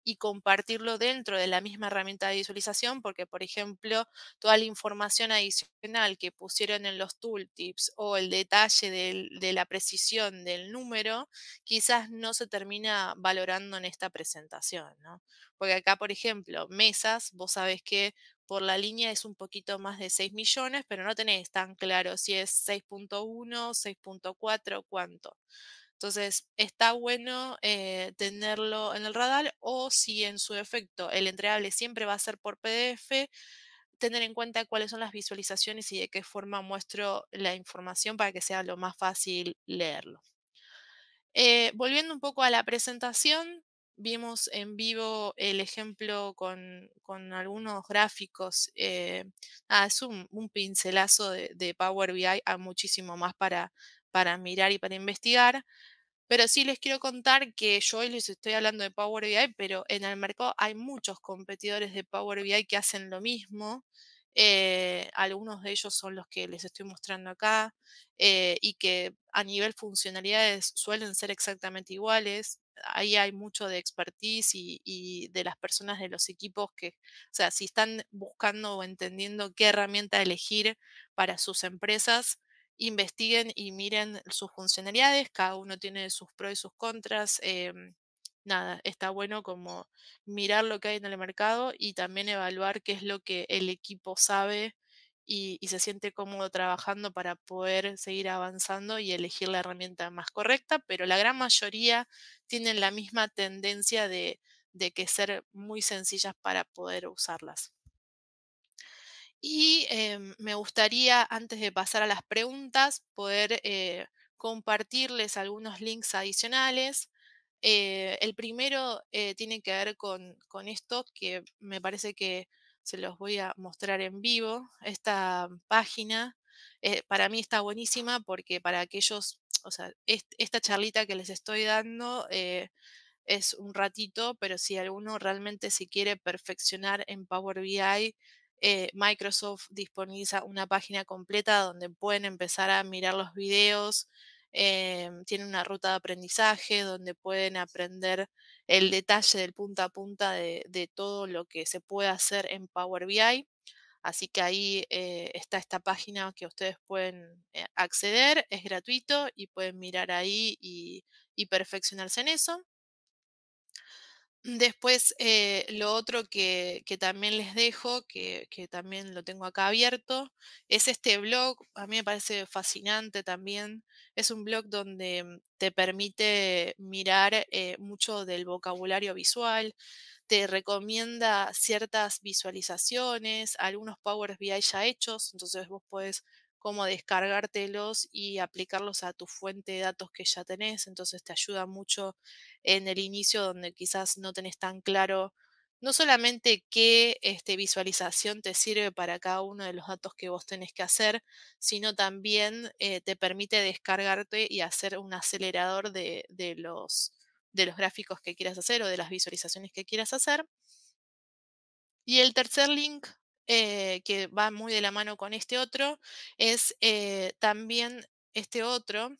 y compartirlo dentro de la misma herramienta de visualización, porque, por ejemplo, toda la información adicional que pusieron en los tooltips o el detalle de la precisión del número, quizás no se termina valorando en esta presentación, ¿no? Porque acá, por ejemplo, mesas, vos sabés que por la línea es un poquito más de 6 millones, pero no tenés tan claro si es 6.1, 6.4, cuánto. Entonces, está bueno eh, tenerlo en el radar o si en su efecto el entregable siempre va a ser por PDF, tener en cuenta cuáles son las visualizaciones y de qué forma muestro la información para que sea lo más fácil leerlo. Eh, volviendo un poco a la presentación, vimos en vivo el ejemplo con, algunos gráficos. Eh, es un, pincelazo de, Power BI, a muchísimo más para, para mirar y para investigar. Pero sí les quiero contar que yo hoy les estoy hablando de Power BI, pero en el mercado hay muchos competidores de Power BI que hacen lo mismo. Eh, algunos de ellos son los que les estoy mostrando acá eh, y que a nivel funcionalidades suelen ser exactamente iguales. Ahí hay mucho de expertise y, y, de las personas de los equipos que, o sea, si están buscando o entendiendo qué herramienta elegir para sus empresas, investiguen y miren sus funcionalidades, cada uno tiene sus pros y sus contras. Em, nada, está bueno como mirar lo que hay en el mercado y también evaluar qué es lo que el equipo sabe y, se siente cómodo trabajando para poder seguir avanzando y elegir la herramienta más correcta, pero la gran mayoría tienen la misma tendencia de que ser muy sencillas para poder usarlas. Y em, me gustaría, antes de pasar a las preguntas, poder eh, compartirles algunos links adicionales. Eh, el primero eh, tiene que ver con, esto, que me parece que se los voy a mostrar en vivo. Esta página para mí está buenísima porque para aquellos, o sea, esta charlita que les estoy dando es un ratito, pero si alguno realmente se quiere perfeccionar en Power BI, eh, Microsoft disponibiliza una página completa donde pueden empezar a mirar los videos, eh, tiene una ruta de aprendizaje donde pueden aprender el detalle del punta a punta de, todo lo que se puede hacer en Power BI. Así que ahí eh, está esta página que ustedes pueden acceder, es gratuito y pueden mirar ahí y perfeccionarse en eso. Después, eh, lo otro que, también les dejo, que, también lo tengo acá abierto, es este blog. A mí me parece fascinante también. Es un blog donde mm, te permite mirar eh, mucho del vocabulario visual, te recomienda ciertas visualizaciones, algunos Power BI ya hechos, entonces vos podés cómo descargártelos y aplicarlos a tu fuente de datos que ya tenés. Entonces te ayuda mucho en el inicio donde quizás no tenés tan claro no solamente qué este, visualización te sirve para cada uno de los datos que vos tenés que hacer, sino también eh, te permite descargarte y hacer un acelerador de, los, de los gráficos que quieras hacer o de las visualizaciones que quieras hacer. Y el tercer link eh, que va muy de la mano con este otro, es eh, también este otro,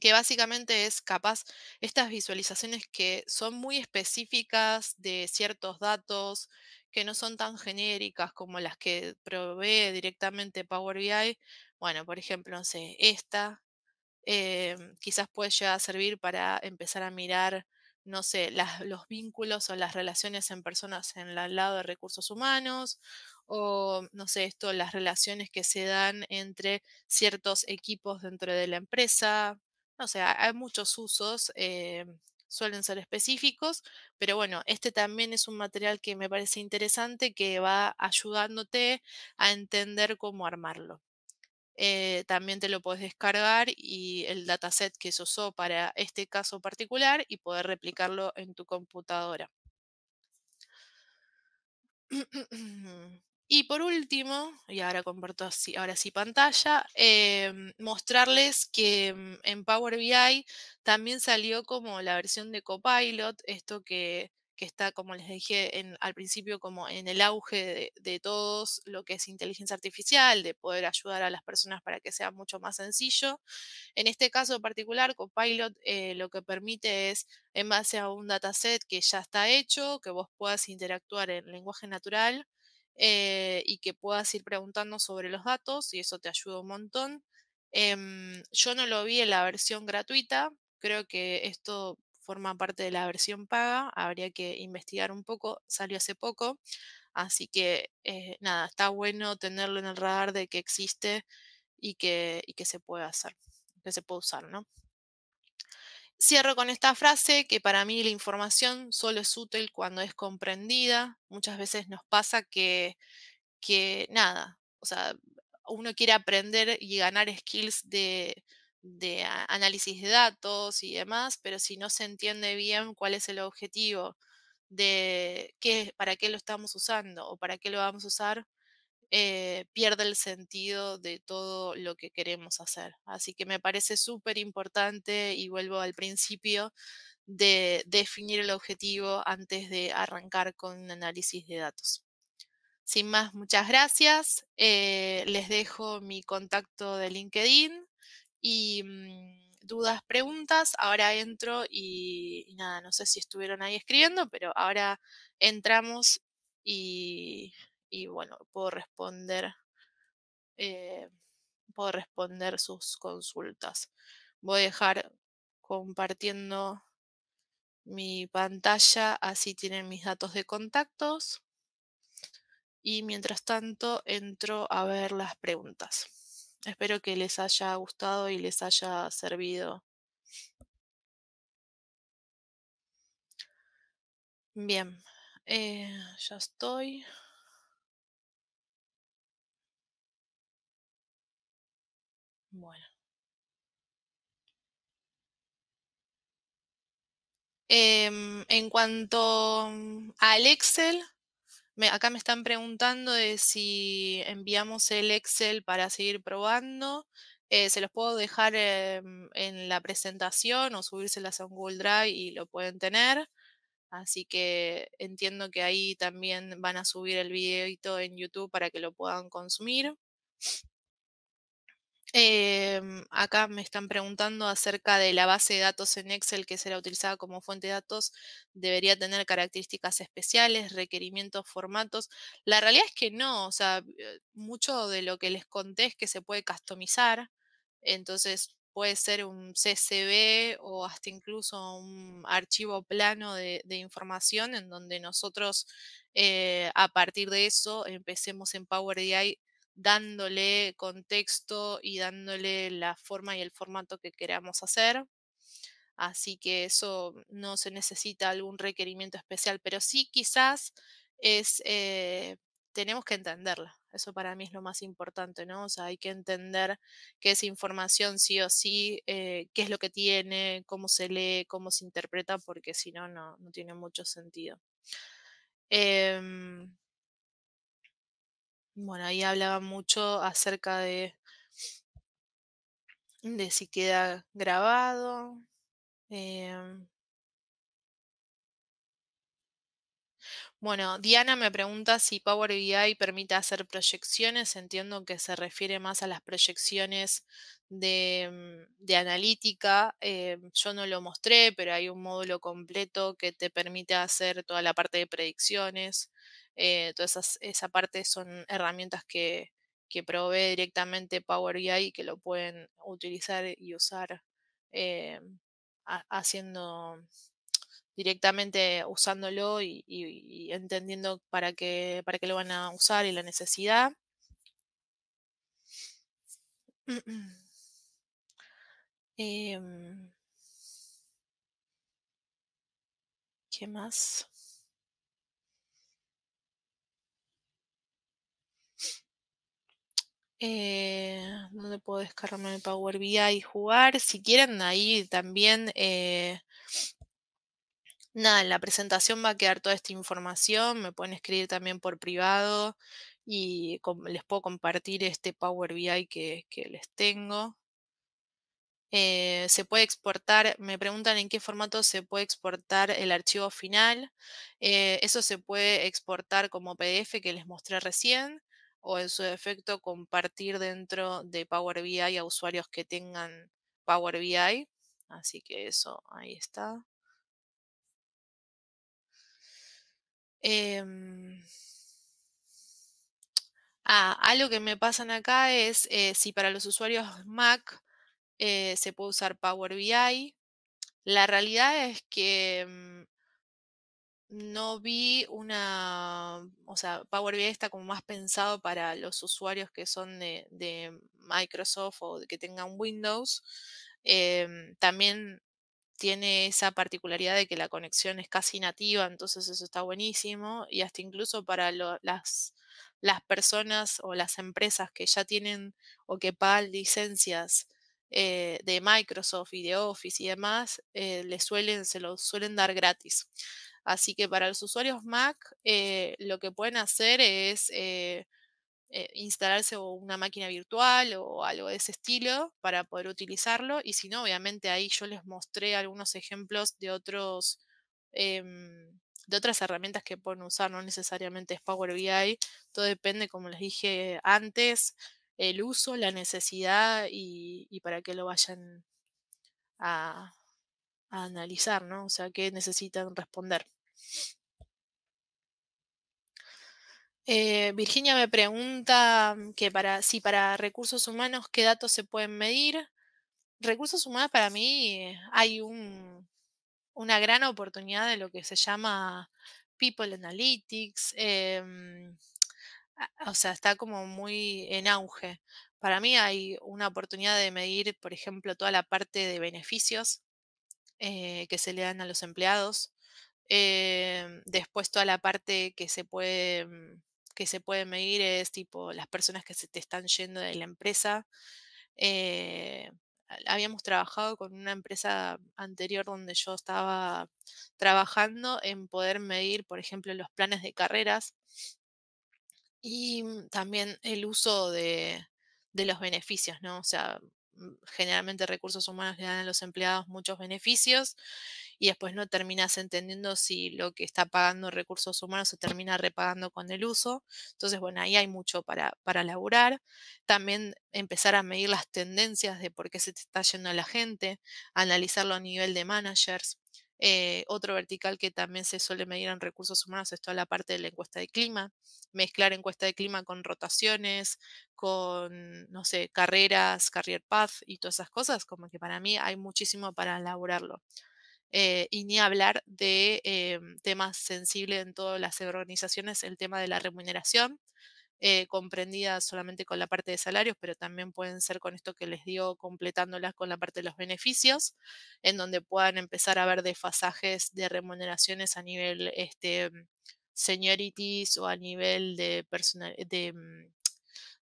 que básicamente es capaz estas visualizaciones que son muy específicas de ciertos datos, que no son tan genéricas como las que provee directamente Power BI. Bueno, por ejemplo, sé, esta eh, quizás puede servir para empezar a mirar no sé, los vínculos o las relaciones en personas en el lado de recursos humanos, o no sé, esto, las relaciones que se dan entre ciertos equipos dentro de la empresa. No sé, hay muchos usos, eh, suelen ser específicos, pero bueno, este también es un material que me parece interesante que va ayudándote a entender cómo armarlo. Eh, también te lo puedes descargar y el dataset que se usó para este caso particular y poder replicarlo en tu computadora. Y por último, y ahora comparto así, ahora sí pantalla, em, mostrarles que mm, en Power BI también salió como la versión de Copilot, esto que que está, como les dije en, al principio, como en el auge de, todos lo que es inteligencia artificial, de poder ayudar a las personas para que sea mucho más sencillo. En este caso particular, Copilot eh, lo que permite es, en base a un dataset que ya está hecho, que vos puedas interactuar en lenguaje natural eh, y que puedas ir preguntando sobre los datos, y eso te ayuda un montón. Em, yo no lo vi en la versión gratuita, creo que esto forma parte de la versión paga, habría que investigar un poco, salió hace poco, así que eh, nada, está bueno tenerlo en el radar de que existe y que, y que se puede hacer, que se puede usar, ¿no? Cierro con esta frase que para mí la información solo es útil cuando es comprendida. Muchas veces nos pasa que, que nada, o sea, uno quiere aprender y ganar skills de, de análisis de datos y demás, pero si no se entiende bien cuál es el objetivo de qué, para qué lo estamos usando o para qué lo vamos a usar, eh, pierde el sentido de todo lo que queremos hacer. Así que me parece súper importante y vuelvo al principio de definir el objetivo antes de arrancar con un análisis de datos. Sin más, muchas gracias. Eh, les dejo mi contacto de LinkedIn y mm, dudas, preguntas. Ahora entro y, nada, no sé si estuvieron ahí escribiendo, pero ahora entramos y, bueno, puedo responder, eh, puedo responder sus consultas. Voy a dejar compartiendo mi pantalla, así tienen mis datos de contactos. Y mientras tanto entro a ver las preguntas. Espero que les haya gustado y les haya servido. Bien, eh, ya estoy. Bueno. Em, en cuanto mm, al Excel, acá me están preguntando si enviamos el Excel para seguir probando. Eh, se los puedo dejar em, en la presentación o subírselas a un Google Drive y lo pueden tener. Así que entiendo que ahí también van a subir el videito en YouTube para que lo puedan consumir. Em, acá me están preguntando acerca de la base de datos en Excel que será utilizada como fuente de datos. ¿Debería tener características especiales, requerimientos, formatos? La realidad es que no. O sea, eh, mucho de lo que les conté es que se puede customizar. Entonces, puede ser un CSV o hasta incluso un archivo plano de, información en donde nosotros eh, a partir de eso empecemos en Power BI dándole contexto y dándole la forma y el formato que queramos hacer. Así que eso no se necesita algún requerimiento especial, pero sí quizás es, eh, tenemos que entenderla. Eso para mí es lo más importante, ¿no? O sea, hay que entender qué es información sí o sí, eh, qué es lo que tiene, cómo se lee, cómo se interpreta, porque si no, no, tiene mucho sentido. Eh, bueno, ahí hablaba mucho acerca de, si queda grabado. Em bueno, Diana me pregunta si Power BI permite hacer proyecciones. Entiendo que se refiere más a las proyecciones de, mm, analítica. Eh, yo no lo mostré, pero hay un módulo completo que te permite hacer toda la parte de predicciones. Eh, toda esas, esa parte son herramientas que, provee directamente Power BI que lo pueden utilizar y usar eh, haciendo directamente usándolo y, entendiendo para qué, para qué lo van a usar y la necesidad. Em, ¿Qué más? eh, donde puedo descargarme el Power BI y jugar. Si quieren, ahí también, eh, nada, en la presentación va a quedar toda esta información, me pueden escribir también por privado y les puedo compartir este Power BI que, les tengo. Eh, se puede exportar, me preguntan en qué formato se puede exportar el archivo final. Eh, eso se puede exportar como PDF que les mostré recién o en su defecto compartir dentro de Power BI a usuarios que tengan Power BI. Así que eso, ahí está. Em, ah, algo que me pasan acá es eh, si para los usuarios Mac eh, se puede usar Power BI. La realidad es que mm, no vi una, o sea, Power BI está como más pensado para los usuarios que son de, Microsoft o que tengan Windows. Em, también tiene esa particularidad de que la conexión es casi nativa, entonces eso está buenísimo. Y hasta incluso para las, las personas o las empresas que ya tienen o que pagan licencias eh, de Microsoft y de Office y demás, eh, suelen, se los suelen dar gratis. Así que para los usuarios Mac, eh, lo que pueden hacer es instalarse una máquina virtual o algo de ese estilo para poder utilizarlo. Y si no, obviamente ahí yo les mostré algunos ejemplos de otros em, de otras herramientas que pueden usar, no necesariamente es Power BI, todo depende, como les dije antes, el uso, la necesidad y, para qué lo vayan a, analizar, ¿no? O sea, qué necesitan responder. Eh, Virginia me pregunta que para, si para recursos humanos qué datos se pueden medir. Recursos humanos para mí hay una gran oportunidad de lo que se llama People Analytics, em, o sea, está como muy en auge. Para mí hay una oportunidad de medir, por ejemplo, toda la parte de beneficios eh, que se le dan a los empleados. Em, después toda la parte que se puede mm, que se puede medir es tipo las personas que se te están yendo de la empresa. Eh, habíamos trabajado con una empresa anterior donde yo estaba trabajando en poder medir, por ejemplo, los planes de carreras y también el uso de, los beneficios, ¿no? O sea, mm, generalmente recursos humanos le dan a los empleados muchos beneficios y después no terminas entendiendo si lo que está pagando recursos humanos se termina repagando con el uso. Entonces, bueno, ahí hay mucho para, para laburar. También empezar a medir las tendencias de por qué se te está yendo la gente, analizarlo a nivel de managers, eh, otro vertical que también se suele medir en recursos humanos es toda la parte de la encuesta de clima, mezclar encuesta de clima con rotaciones, con, no sé, carreras, career path y todas esas cosas, como que para mí hay muchísimo para elaborarlo. Eh, y ni hablar de em, temas sensibles en todas las organizaciones, el tema de la remuneración, comprendida eh, comprendidas solamente con la parte de salarios, pero también pueden ser con esto que les digo, completándolas con la parte de los beneficios, en donde puedan empezar a ver desfasajes de remuneraciones a nivel este, seniorities o a nivel de mm,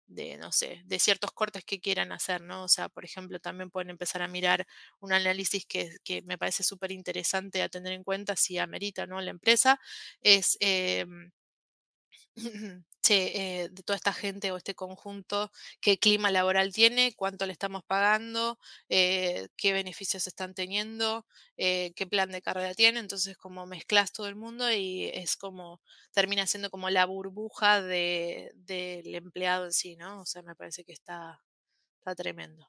de, no sé, de ciertos cortes que quieran hacer, ¿no? O sea, por ejemplo, también pueden empezar a mirar un análisis que, me parece súper interesante a tener en cuenta si amerita, ¿no? La empresa es em, Eh, de toda esta gente o este conjunto, qué clima laboral tiene, cuánto le estamos pagando, eh, qué beneficios están teniendo, eh, qué plan de carrera tiene. Entonces, como mezclas todo el mundo y es como, termina siendo como la burbuja del empleado en sí, ¿no? O sea, me parece que está, está tremendo.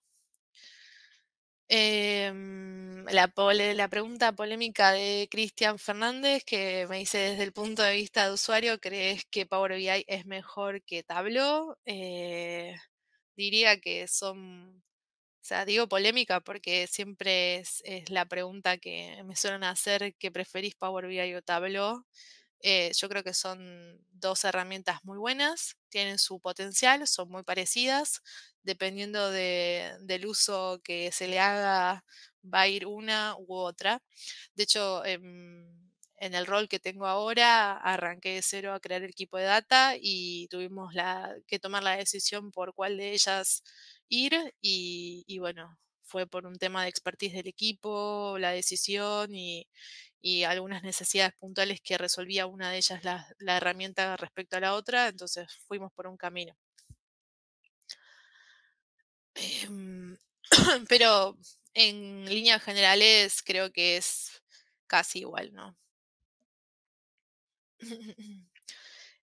Em, la, pregunta polémica de Cristian Fernández que me dice desde el punto de vista de usuario, ¿crees que Power BI es mejor que Tableau? Eh, diría que son, o sea, digo polémica porque siempre es, es la pregunta que me suelen hacer, ¿qué preferís Power BI o Tableau? Eh, yo creo que son dos herramientas muy buenas, tienen su potencial, son muy parecidas. Dependiendo del uso que se le haga, va a ir una u otra. De hecho, em, en el rol que tengo ahora, arranqué de cero a crear el equipo de data y tuvimos que tomar la decisión por cuál de ellas ir y bueno, fue por un tema de expertise del equipo, la decisión y, y algunas necesidades puntuales que resolvía una de ellas la, herramienta respecto a la otra, entonces fuimos por un camino. Em, pero en líneas generales creo que es casi igual, ¿no?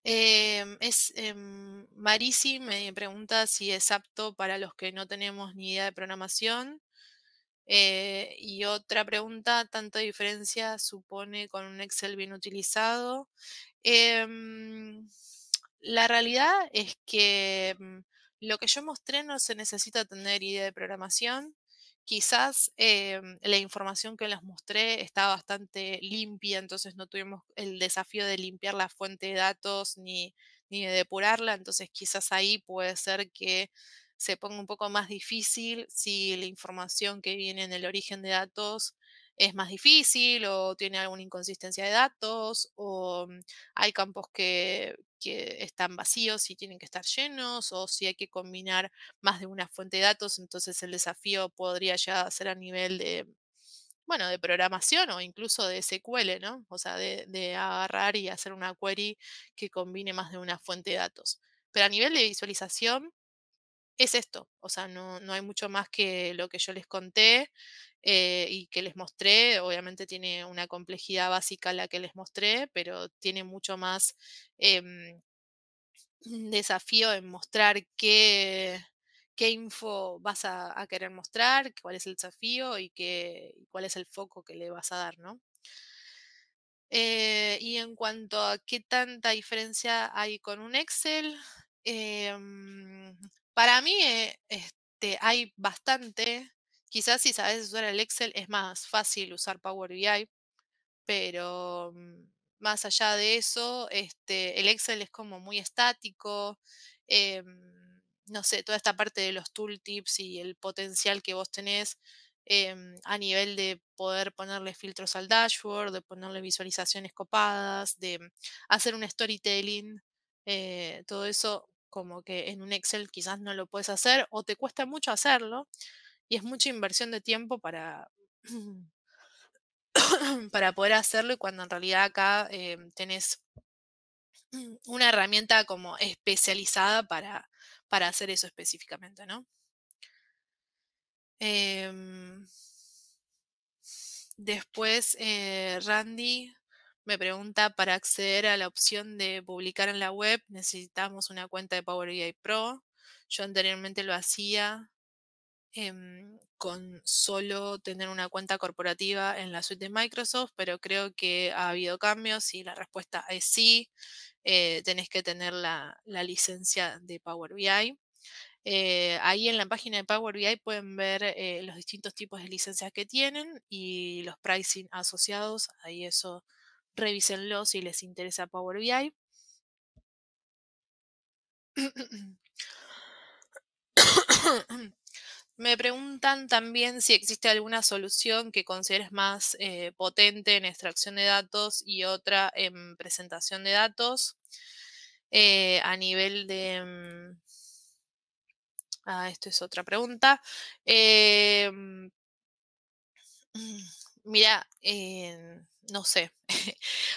Em, es, em, Marisi me pregunta si es apto para los que no tenemos ni idea de programación. Eh, y otra pregunta, ¿tanta diferencia supone con un Excel bien utilizado? Em, la realidad es que mm, lo que yo mostré no se necesita tener idea de programación. Quizás em, la información que les mostré está bastante limpia, entonces no tuvimos el desafío de limpiar la fuente de datos ni, ni de depurarla, entonces quizás ahí puede ser que se ponga un poco más difícil si la información que viene en el origen de datos es más difícil o tiene alguna inconsistencia de datos o mm, hay campos que, están vacíos y tienen que estar llenos o si hay que combinar más de una fuente de datos, entonces el desafío podría ya ser a nivel de, bueno, de programación o incluso de SQL, ¿no? O sea, de, de agarrar y hacer una query que combine más de una fuente de datos. Pero a nivel de visualización, es esto. O sea, no, hay mucho más que lo que yo les conté eh, y que les mostré. Obviamente tiene una complejidad básica la que les mostré, pero tiene mucho más em, desafío en mostrar qué, info vas a, querer mostrar, cuál es el desafío y cuál es el foco que le vas a dar, ¿no? Eh, y en cuanto a qué tanta diferencia hay con un Excel, em, para mí eh, este, hay bastante. Quizás si sabes usar el Excel es más fácil usar Power BI, pero mm, más allá de eso, este, el Excel es como muy estático. Em, no sé, toda esta parte de los tooltips y el potencial que vos tenés em, a nivel de poder ponerle filtros al dashboard, de ponerle visualizaciones copadas, de hacer un storytelling, eh, todo eso como que en un Excel quizás no lo puedes hacer o te cuesta mucho hacerlo y es mucha inversión de tiempo para, para poder hacerlo y cuando en realidad acá em, tenés una herramienta como especializada para, hacer eso específicamente, ¿no? Em, después, eh, Randy me pregunta, para acceder a la opción de publicar en la web necesitamos una cuenta de Power BI Pro. Yo anteriormente lo hacía em, con solo tener una cuenta corporativa en la suite de Microsoft, pero creo que ha habido cambios y la respuesta es sí. Eh, tenés que tener la, licencia de Power BI. Eh, ahí en la página de Power BI pueden ver eh, los distintos tipos de licencias que tienen y los pricing asociados. Ahí eso Revísenlo si les interesa Power BI. Me preguntan también si existe alguna solución que consideres más eh, potente en extracción de datos y otra en presentación de datos eh, a nivel de... Mm, ah, esto es otra pregunta. Eh, mm, mira, no sé.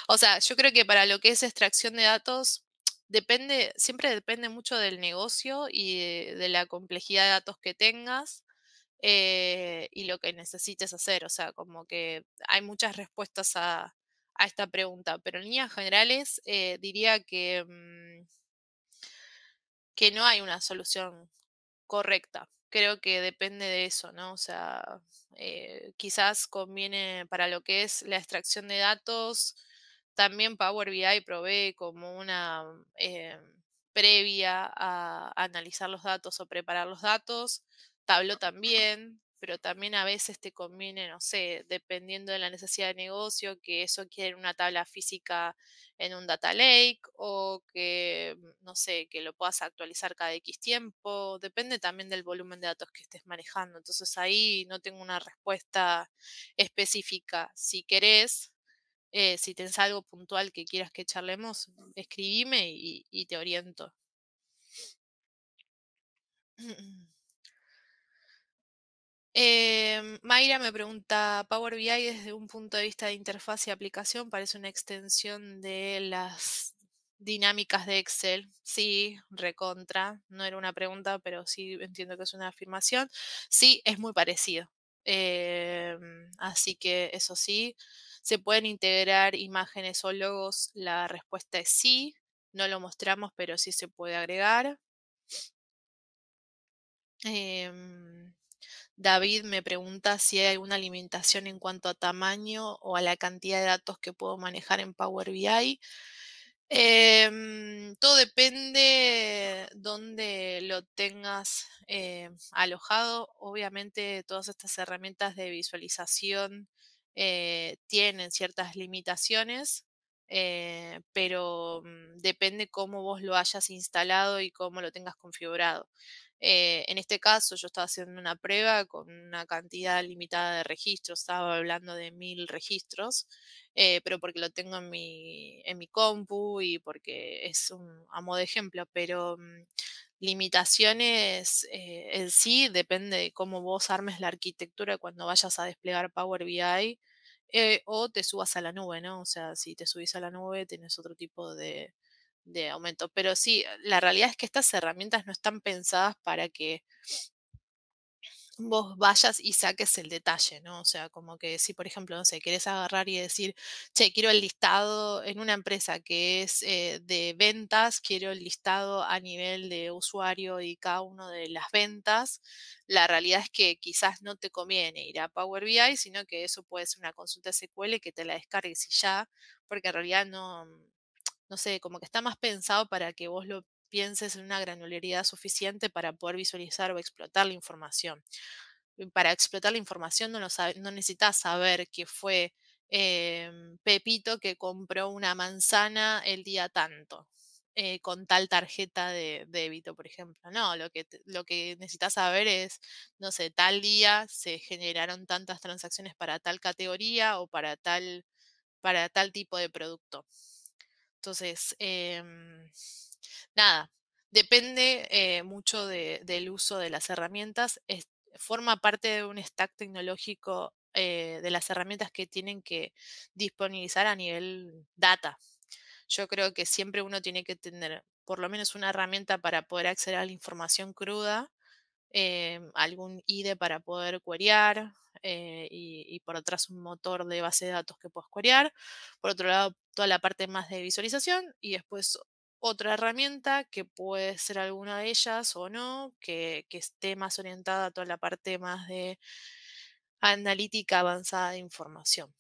o sea, yo creo que para lo que es extracción de datos, depende, siempre depende mucho del negocio y de, la complejidad de datos que tengas eh, y lo que necesites hacer. O sea, como que hay muchas respuestas a, esta pregunta, pero en líneas generales eh, diría que, mm, que no hay una solución correcta creo que depende de eso, ¿no? O sea, eh, quizás conviene para lo que es la extracción de datos, también Power BI provee como una eh, previa a analizar los datos o preparar los datos, Tableau también, pero también a veces te conviene, no sé, dependiendo de la necesidad de negocio, que eso quiere una tabla física en un data lake o que, mm, no sé, que lo puedas actualizar cada X tiempo. Depende también del volumen de datos que estés manejando. Entonces ahí no tengo una respuesta específica. Si querés, eh, si tenés algo puntual que quieras que charlemos, escribime y, y te oriento. Em, Mayra me pregunta, Power BI desde un punto de vista de interfaz y aplicación parece una extensión de las dinámicas de Excel. Sí, recontra. No era una pregunta, pero sí entiendo que es una afirmación. Sí, es muy parecido. Em, así que eso sí, se pueden integrar imágenes o logos. La respuesta es sí. No lo mostramos, pero sí se puede agregar. Em, David me pregunta si hay alguna limitación en cuanto a tamaño o a la cantidad de datos que puedo manejar en Power BI. Em, todo depende dónde lo tengas eh, alojado. Obviamente todas estas herramientas de visualización eh, tienen ciertas limitaciones, eh, pero mm, depende cómo vos lo hayas instalado y cómo lo tengas configurado. Eh, en este caso yo estaba haciendo una prueba con una cantidad limitada de registros, estaba hablando de mil registros, eh, pero porque lo tengo en mi, en mi compu y porque es un modo de ejemplo, pero mm, limitaciones eh, en sí depende de cómo vos armes la arquitectura cuando vayas a desplegar Power BI. o te subas a la nube, ¿no? O sea, si te subís a la nube, tienes otro tipo de, de aumento. Pero sí, la realidad es que estas herramientas no están pensadas para que vos vayas y saques el detalle, ¿no? O sea, como que si, por ejemplo, no sé, querés agarrar y decir, che, quiero el listado en una empresa que es eh, de ventas, quiero el listado a nivel de usuario y cada uno de las ventas, la realidad es que quizás no te conviene ir a Power BI, sino que eso puede ser una consulta SQL que te la descargues y ya, porque en realidad no, no sé, como que está más pensado para que vos lo pienses en una granularidad suficiente para poder visualizar o explotar la información. Para explotar la información no, necesitas saber que fue em, Pepito que compró una manzana el día tanto. Eh, con tal tarjeta de, débito, por ejemplo. No, lo que, lo que necesitas saber es, no sé, tal día se generaron tantas transacciones para tal categoría o para tal, para tal tipo de producto. Entonces, em, nada, depende eh, mucho del uso de las herramientas. forma parte de un stack tecnológico eh, de las herramientas que tienen que disponibilizar a nivel data. Yo creo que siempre uno tiene que tener por lo menos una herramienta para poder acceder a la información cruda Em, algún IDE para poder queryar eh, y, por atrás un motor de base de datos que puedas queryar. Por otro lado, toda la parte más de visualización y después otra herramienta que puede ser alguna de ellas o no, que esté más orientada a toda la parte más de analítica avanzada de información.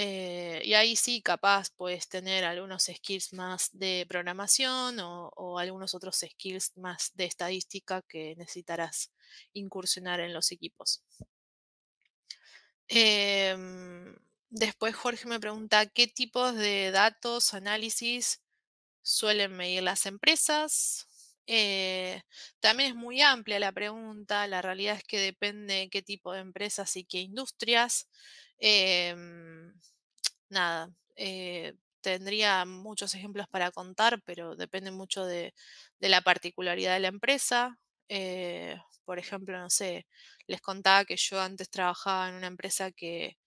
Eh, y ahí sí, capaz puedes tener algunos skills más de programación o, algunos otros skills más de estadística que necesitarás incursionar en los equipos. Em, después Jorge me pregunta, ¿qué tipos de datos, análisis suelen medir las empresas? Eh, también es muy amplia la pregunta, la realidad es que depende qué tipo de empresas y qué industrias. Em, nada, eh, tendría muchos ejemplos para contar, pero depende mucho de, la particularidad de la empresa. Eh, por ejemplo, no sé, les contaba que yo antes trabajaba en una empresa que,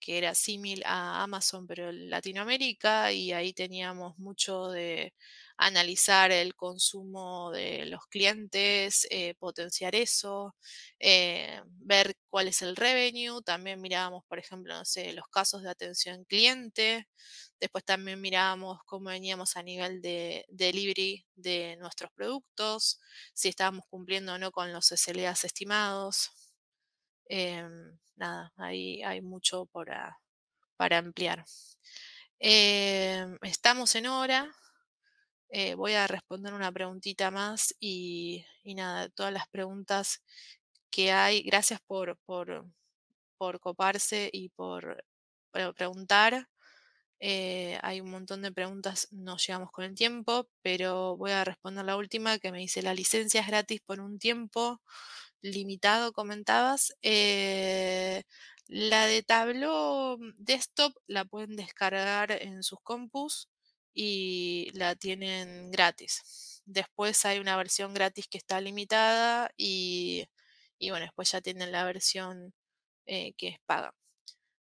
que era similar a Amazon, pero en Latinoamérica, y ahí teníamos mucho de analizar el consumo de los clientes, eh, potenciar eso, eh, ver cuál es el revenue. También mirábamos, por ejemplo, no sé, los casos de atención cliente. Después también mirábamos cómo veníamos a nivel de, delivery de nuestros productos, si estábamos cumpliendo o no con los SLAs estimados. Eh, nada, ahí hay mucho para, ampliar. estamos en hora, eh, voy a responder una preguntita más y, nada, todas las preguntas que hay. Gracias por, coparse y por, preguntar. Eh, hay un montón de preguntas, no llegamos con el tiempo, pero voy a responder la última que me dice, la licencia es gratis por un tiempo limitado, comentabas. Eh, la de Tableau Desktop la pueden descargar en sus compus y la tienen gratis. Después hay una versión gratis que está limitada y, bueno, después ya tienen la versión eh, que es paga.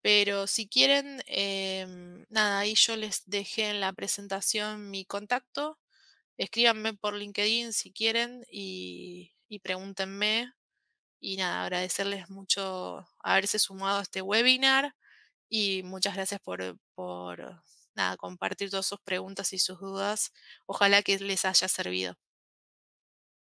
Pero si quieren, em, nada, ahí yo les dejé en la presentación mi contacto. Escríbanme por LinkedIn si quieren y, y pregúntenme. Y nada, agradecerles mucho haberse sumado a este webinar y muchas gracias por, por nada, compartir todas sus preguntas y sus dudas. Ojalá que les haya servido.